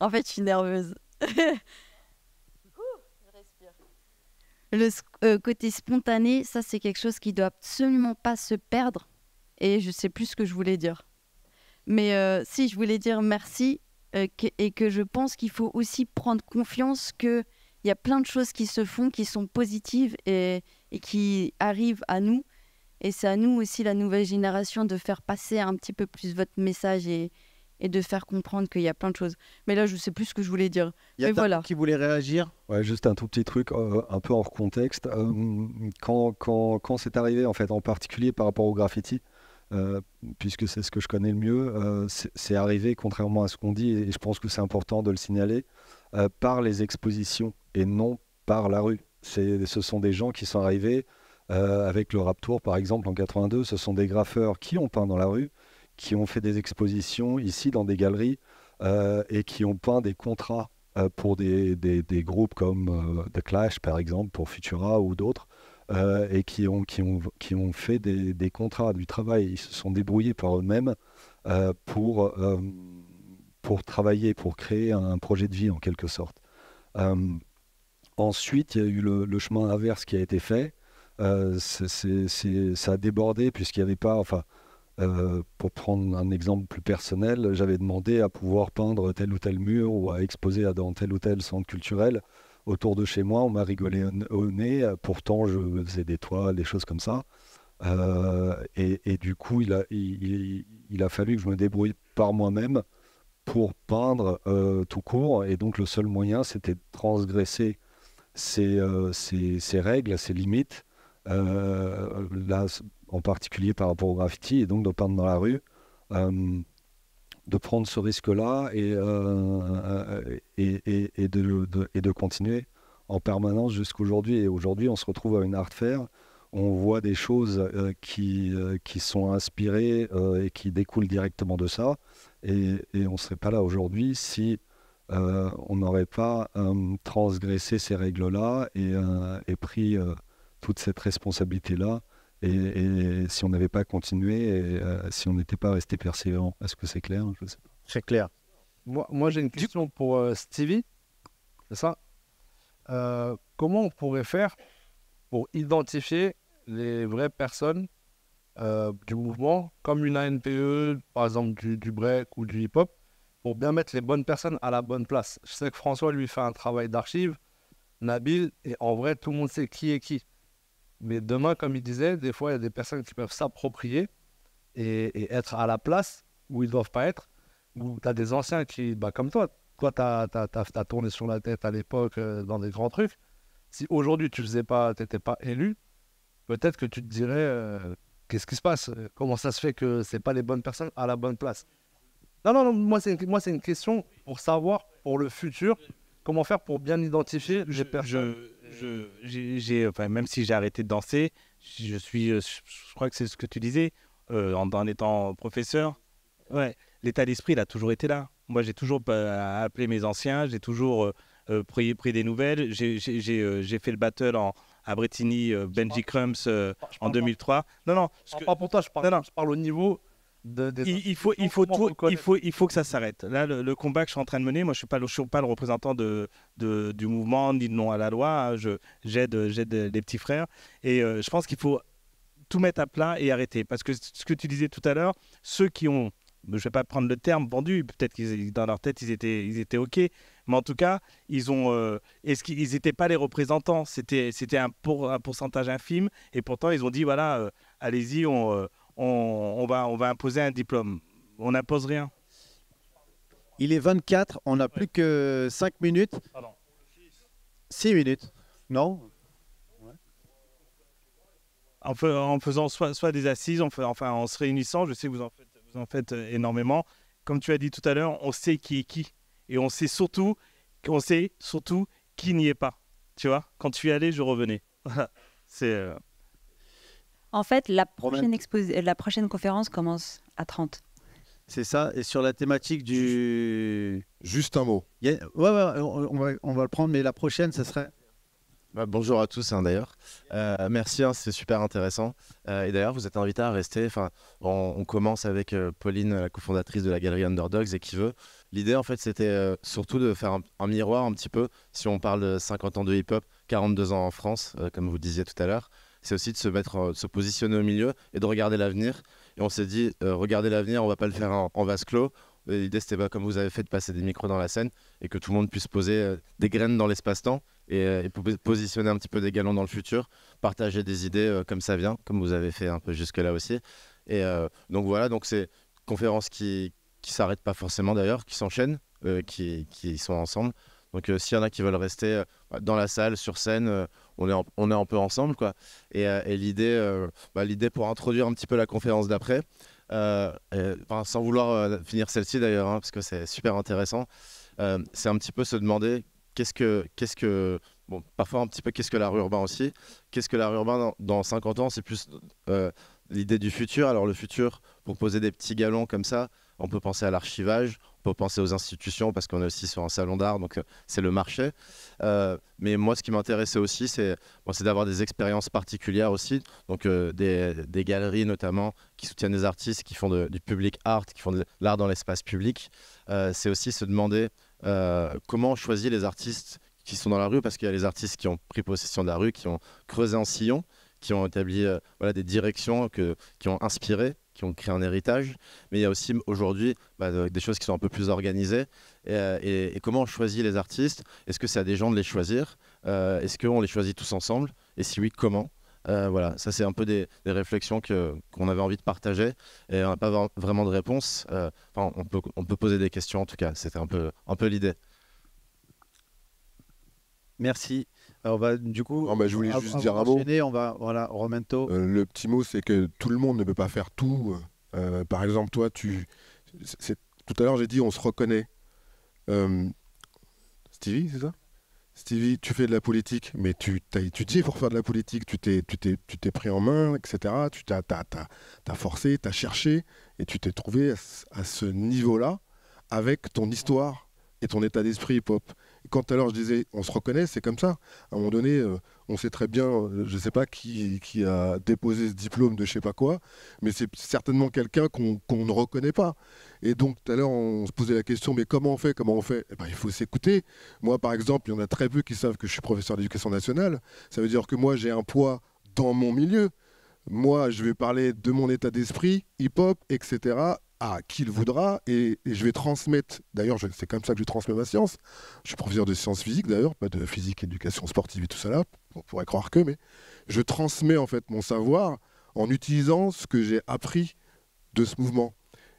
En fait, je suis nerveuse. le euh, côté spontané, ça c'est quelque chose qui doit absolument pas se perdre. Et je sais plus ce que je voulais dire. Mais euh, si je voulais dire merci euh, et que je pense qu'il faut aussi prendre confiance qu'il y a plein de choses qui se font, qui sont positives et, et qui arrivent à nous. Et c'est à nous aussi, la nouvelle génération, de faire passer un petit peu plus votre message et, et de faire comprendre qu'il y a plein de choses. Mais là, je ne sais plus ce que je voulais dire. Il y a quelqu'un qui voulait réagir ouais, Juste un tout petit truc, euh, un peu hors contexte. Euh, quand, quand, quand c'est arrivé, en fait, en particulier par rapport au graffiti, euh, puisque c'est ce que je connais le mieux, c'est arrivé, contrairement à ce qu'on dit, et je pense que c'est important de le signaler, par les expositions et non par la rue. Ce sont des gens qui sont arrivés avec le Rap Tour, par exemple, en 82. Ce sont des graffeurs qui ont peint dans la rue, qui ont fait des expositions ici dans des galeries euh, et qui ont peint des contrats euh, pour des, des, groupes comme euh, The Clash, par exemple, pour Futura ou d'autres, et qui ont, qui, ont, qui ont fait des, contrats, du travail. Ils se sont débrouillés par eux-mêmes pour, pour travailler, pour créer un projet de vie en quelque sorte. ensuite, il y a eu le, chemin inverse qui a été fait. ça a débordé puisqu'il n'y avait pas... Enfin, euh, pour prendre un exemple plus personnel, j'avais demandé à pouvoir peindre tel ou tel mur ou à exposer dans tel ou tel centre culturel autour de chez moi. On m'a rigolé au nez. Pourtant, je faisais des toiles, des choses comme ça. Euh, et, du coup, il a, fallu que je me débrouille par moi-même pour peindre euh, tout court. Et donc, le seul moyen, c'était de transgresser ces, règles, ces limites. là, en particulier par rapport au graffiti, et donc de peindre dans la rue, euh, de prendre ce risque-là et, euh, euh, et, et, de, et, de, continuer en permanence jusqu'à aujourd'hui. Et aujourd'hui, on se retrouve à une art fair, on voit des choses qui, qui sont inspirées et qui découlent directement de ça, et, on ne serait pas là aujourd'hui si... on n'aurait pas transgressé ces règles-là et, et, pris toute cette responsabilité-là et, si on n'avait pas continué, euh, si on n'était pas resté persévérant, est-ce que c'est clair Je C'est clair. Moi, moi j'ai une question pour euh, Stevie. C'est ça euh, Comment on pourrait faire pour identifier les vraies personnes du mouvement, comme une ANPE, par exemple du, break ou du hip-hop, pour bien mettre les bonnes personnes à la bonne place. Je sais que François lui fait un travail d'archive, Nabil, et en vrai, tout le monde sait qui est qui. Mais demain, comme il disait, des fois, il y a des personnes qui peuvent s'approprier et, être à la place où ils ne doivent pas être. Ou tu as des anciens qui, bah, comme toi, toi, tu as, tourné sur la tête à l'époque euh, dans des grands trucs. Si aujourd'hui, tu n'étais pas, pas élu, peut-être que tu te dirais euh, qu'est-ce qui se passe euh, Comment ça se fait que ce pas les bonnes personnes à la bonne place Non, non, non, moi, c'est une, une question pour savoir, pour le futur, comment faire pour bien identifier les personnes enfin, même si j'ai arrêté de danser, je suis, euh, je, crois que c'est ce que tu disais, euh, en, étant professeur, ouais, l'état d'esprit, il a toujours été là. Moi, j'ai toujours bah, appelé mes anciens, j'ai toujours euh, pris, des nouvelles. J'ai, fait le battle en, à Bretigny, Benji Crumbs en 2003. Non, non. pas non, non. Je parle au niveau il, faut, il, faut tout, il, faut, il faut que ça s'arrête. Là, le, combat que je suis en train de mener, moi, je ne suis, pas le représentant de, de, du mouvement ni de non à la loi. Hein. J'aide les petits frères. Et euh, je pense qu'il faut tout mettre à plat et arrêter. Parce que ce que tu disais tout à l'heure, ceux qui ont, je ne vais pas prendre le terme, vendu, peut-être qu'ils dans leur tête, ils étaient, ils étaient OK. Mais en tout cas, ils ont, euh, est-ce qu'ils n'étaient pas les représentants C'était un, pour, un pourcentage infime. Et pourtant, ils ont dit voilà, euh, allez-y, on on, va, on va imposer un diplôme. On n'impose rien. Il est 24, on n'a plus que 5 minutes. Pardon. 6 minutes, non en, faisant soit, des assises, enfin en se réunissant, je sais que vous en faites, euh, énormément. Comme tu as dit tout à l'heure, on sait qui est qui. Et on sait surtout, on sait surtout qui n'y est pas. Tu vois, quand tu y allais, je revenais. c'est... Euh, en fait, la prochaine, conférence commence à 30. C'est ça. Et sur la thématique du. Juste un mot. on va, le prendre, mais la prochaine, ce serait. Bah, bonjour à tous hein, d'ailleurs. Euh, merci, hein, c'est super intéressant. Euh, et d'ailleurs, vous êtes invité à rester. Enfin, on, commence avec euh, Pauline, la cofondatrice de la galerie Underdogs et qui veut. L'idée, en fait, c'était surtout de faire un, un, miroir un petit peu. Si on parle de 50 ans de hip-hop, 42 ans en France, comme vous disiez tout à l'heure, c'est aussi de se mettre, euh, se positionner au milieu et de regarder l'avenir. Et on s'est dit, euh, regardez l'avenir, on va pas le faire en, vase clos. L'idée, c'était pas comme vous avez fait, de passer des micros dans la scène et que tout le monde puisse poser euh, des graines dans l'espace-temps et, positionner un petit peu des galons dans le futur, partager des idées comme ça vient, comme vous avez fait un peu jusque-là aussi. Et donc voilà, donc c'est une conférence qui ne s'arrête pas forcément d'ailleurs, qui s'enchaînent, qui, qui sont ensemble. Donc s'il y en a qui veulent rester dans la salle, sur scène, on est, un peu ensemble. Quoi. Et, euh, l'idée, euh, bah, l'idée pour introduire un petit peu la conférence d'après, euh, sans vouloir finir celle-ci d'ailleurs, hein, parce que c'est super intéressant, c'est un petit peu se demander qu'est-ce que, qu'est-ce que bon, parfois un petit peu qu'est-ce que l'art urbain aussi, qu'est-ce que l'art urbain dans, 50 ans, c'est plus l'idée du futur. Alors le futur, pour poser des petits galons comme ça, on peut penser à l'archivage, pour penser aux institutions parce qu'on est aussi sur un salon d'art, donc euh, c'est le marché. Euh, mais moi, ce qui m'intéressait aussi, c'est d'avoir des expériences particulières aussi, donc euh, des, des, galeries notamment qui soutiennent des artistes, qui font du public art, qui font de l'art dans l'espace public. c'est aussi se demander comment on choisit les artistes qui sont dans la rue, parce qu'il y a les artistes qui ont pris possession de la rue, qui ont creusé un sillon qui ont établi euh, voilà, des directions que, qui ont inspiré, qui ont créé un héritage. Mais il y a aussi aujourd'hui bah, des choses qui sont un peu plus organisées. Euh, et, comment on choisit les artistes Est-ce que c'est à des gens de les choisir euh, Est-ce qu'on les choisit tous ensemble Et si oui, comment voilà, ça c'est un peu des, réflexions qu'on avait envie de partager et on n'a pas vraiment de réponse. on peut, on peut poser des questions en tout cas, c'était un peu, un peu l'idée. Merci on va du coup. Ah, bah, je voulais juste dire On va, voilà, Romento. Euh, le petit mot, c'est que tout le monde ne peut pas faire tout. Euh, par exemple, toi, tu. Tout à l'heure, j'ai dit on se reconnaît. Euh, Stevie, c'est ça Stevie, tu fais de la politique, mais tu t'as étudié pour faire de la politique, tu t'es, tu t'es, pris en main, etc. Tu t'as, t'as, t'as, forcé, t'as cherché, et tu t'es trouvé à, ce niveau-là avec ton histoire et ton état d'esprit Pop quand tout à l'heure je disais, on se reconnaît, c'est comme ça. À un moment donné, euh, on sait très bien, euh, je ne sais pas qui, a déposé ce diplôme de je sais pas quoi, mais c'est certainement quelqu'un qu'on ne reconnaît pas. Et donc tout à l'heure, on se posait la question, mais comment on fait Comment on fait eh ben, Il faut s'écouter. Moi, par exemple, il y en a très peu qui savent que je suis professeur d'éducation nationale. Ça veut dire que moi, j'ai un poids dans mon milieu moi, je vais parler de mon état d'esprit, hip-hop, etc à qui il voudra et, je vais transmettre, d'ailleurs c'est comme ça que je transmets ma science, je suis professeur de sciences physiques d'ailleurs, pas de physique, éducation sportive et tout ça là, on pourrait croire que, mais je transmets en fait mon savoir en utilisant ce que j'ai appris de ce mouvement.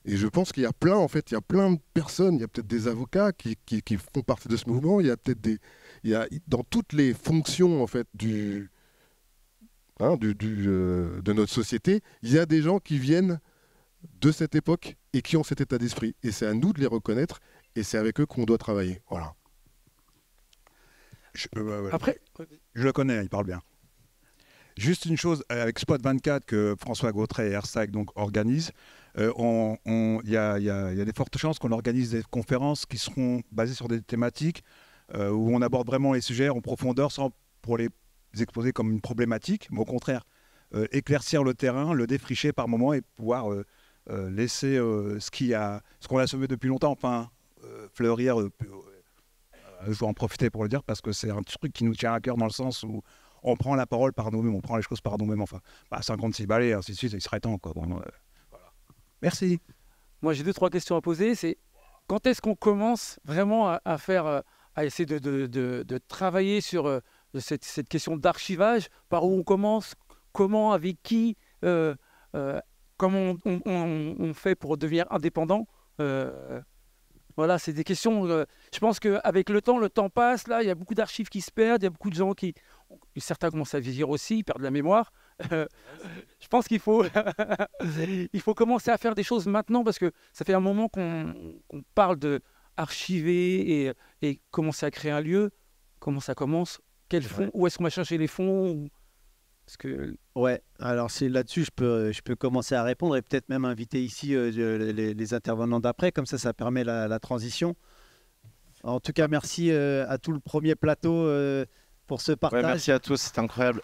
Et je pense qu'il y a plein, en fait, il y plein de personnes, il y a peut-être des avocats qui, font partie de ce mouvement, il y a peut-être des... dans toutes les fonctions, en fait, du, hein, euh, de notre société, il y a des gens qui viennent de cette époque et qui ont cet état d'esprit. Et c'est à nous de les reconnaître et c'est avec eux qu'on doit travailler. Voilà. Euh, Après, je le connais, il parle bien. Juste une chose, euh, avec Spot 24 que François Gautret et Erstag donc organisent, euh, il on, y, a, y, y, a, des fortes chances qu'on organise des conférences qui seront basées sur des thématiques où on aborde vraiment les sujets en profondeur sans pour les exposer comme une problématique, mais au contraire, éclaircir le terrain, le défricher par moments et pouvoir euh, laisser euh, ce qu'on a, qu'on a semé depuis longtemps, enfin, euh, fleurir. je vais en profiter pour le dire parce que c'est un truc qui nous tient à cœur dans le sens où on prend la parole par nous-mêmes, on prend les choses par nous-mêmes. Enfin, 56 balais, ainsi il serait temps. Merci. Moi, j'ai deux, trois questions à poser. C'est quand est-ce qu'on commence vraiment à, faire, à essayer de, travailler sur cette, question d'archivage Par où on commence Comment Avec qui comment on, fait pour devenir indépendant euh, Voilà, c'est des questions. Euh, je pense qu'avec le temps, le temps passe. Là, il y a beaucoup d'archives qui se perdent. Il y a beaucoup de gens qui. Certains commencent à vieillir aussi, ils perdent la mémoire. Euh, je pense qu'il faut, faut commencer à faire des choses maintenant parce que ça fait un moment qu'on parle de archiver et, commencer à créer un lieu. Comment ça commence Quels fonds Où est-ce qu'on va chercher les fonds Ouais, alors c'est là-dessus je peux, je peux commencer à répondre et peut-être même inviter ici euh, les, intervenants d'après, comme ça ça permet la, transition. En tout cas, merci euh, à tout le premier plateau euh, pour ce partage. merci à tous, C'est incroyable.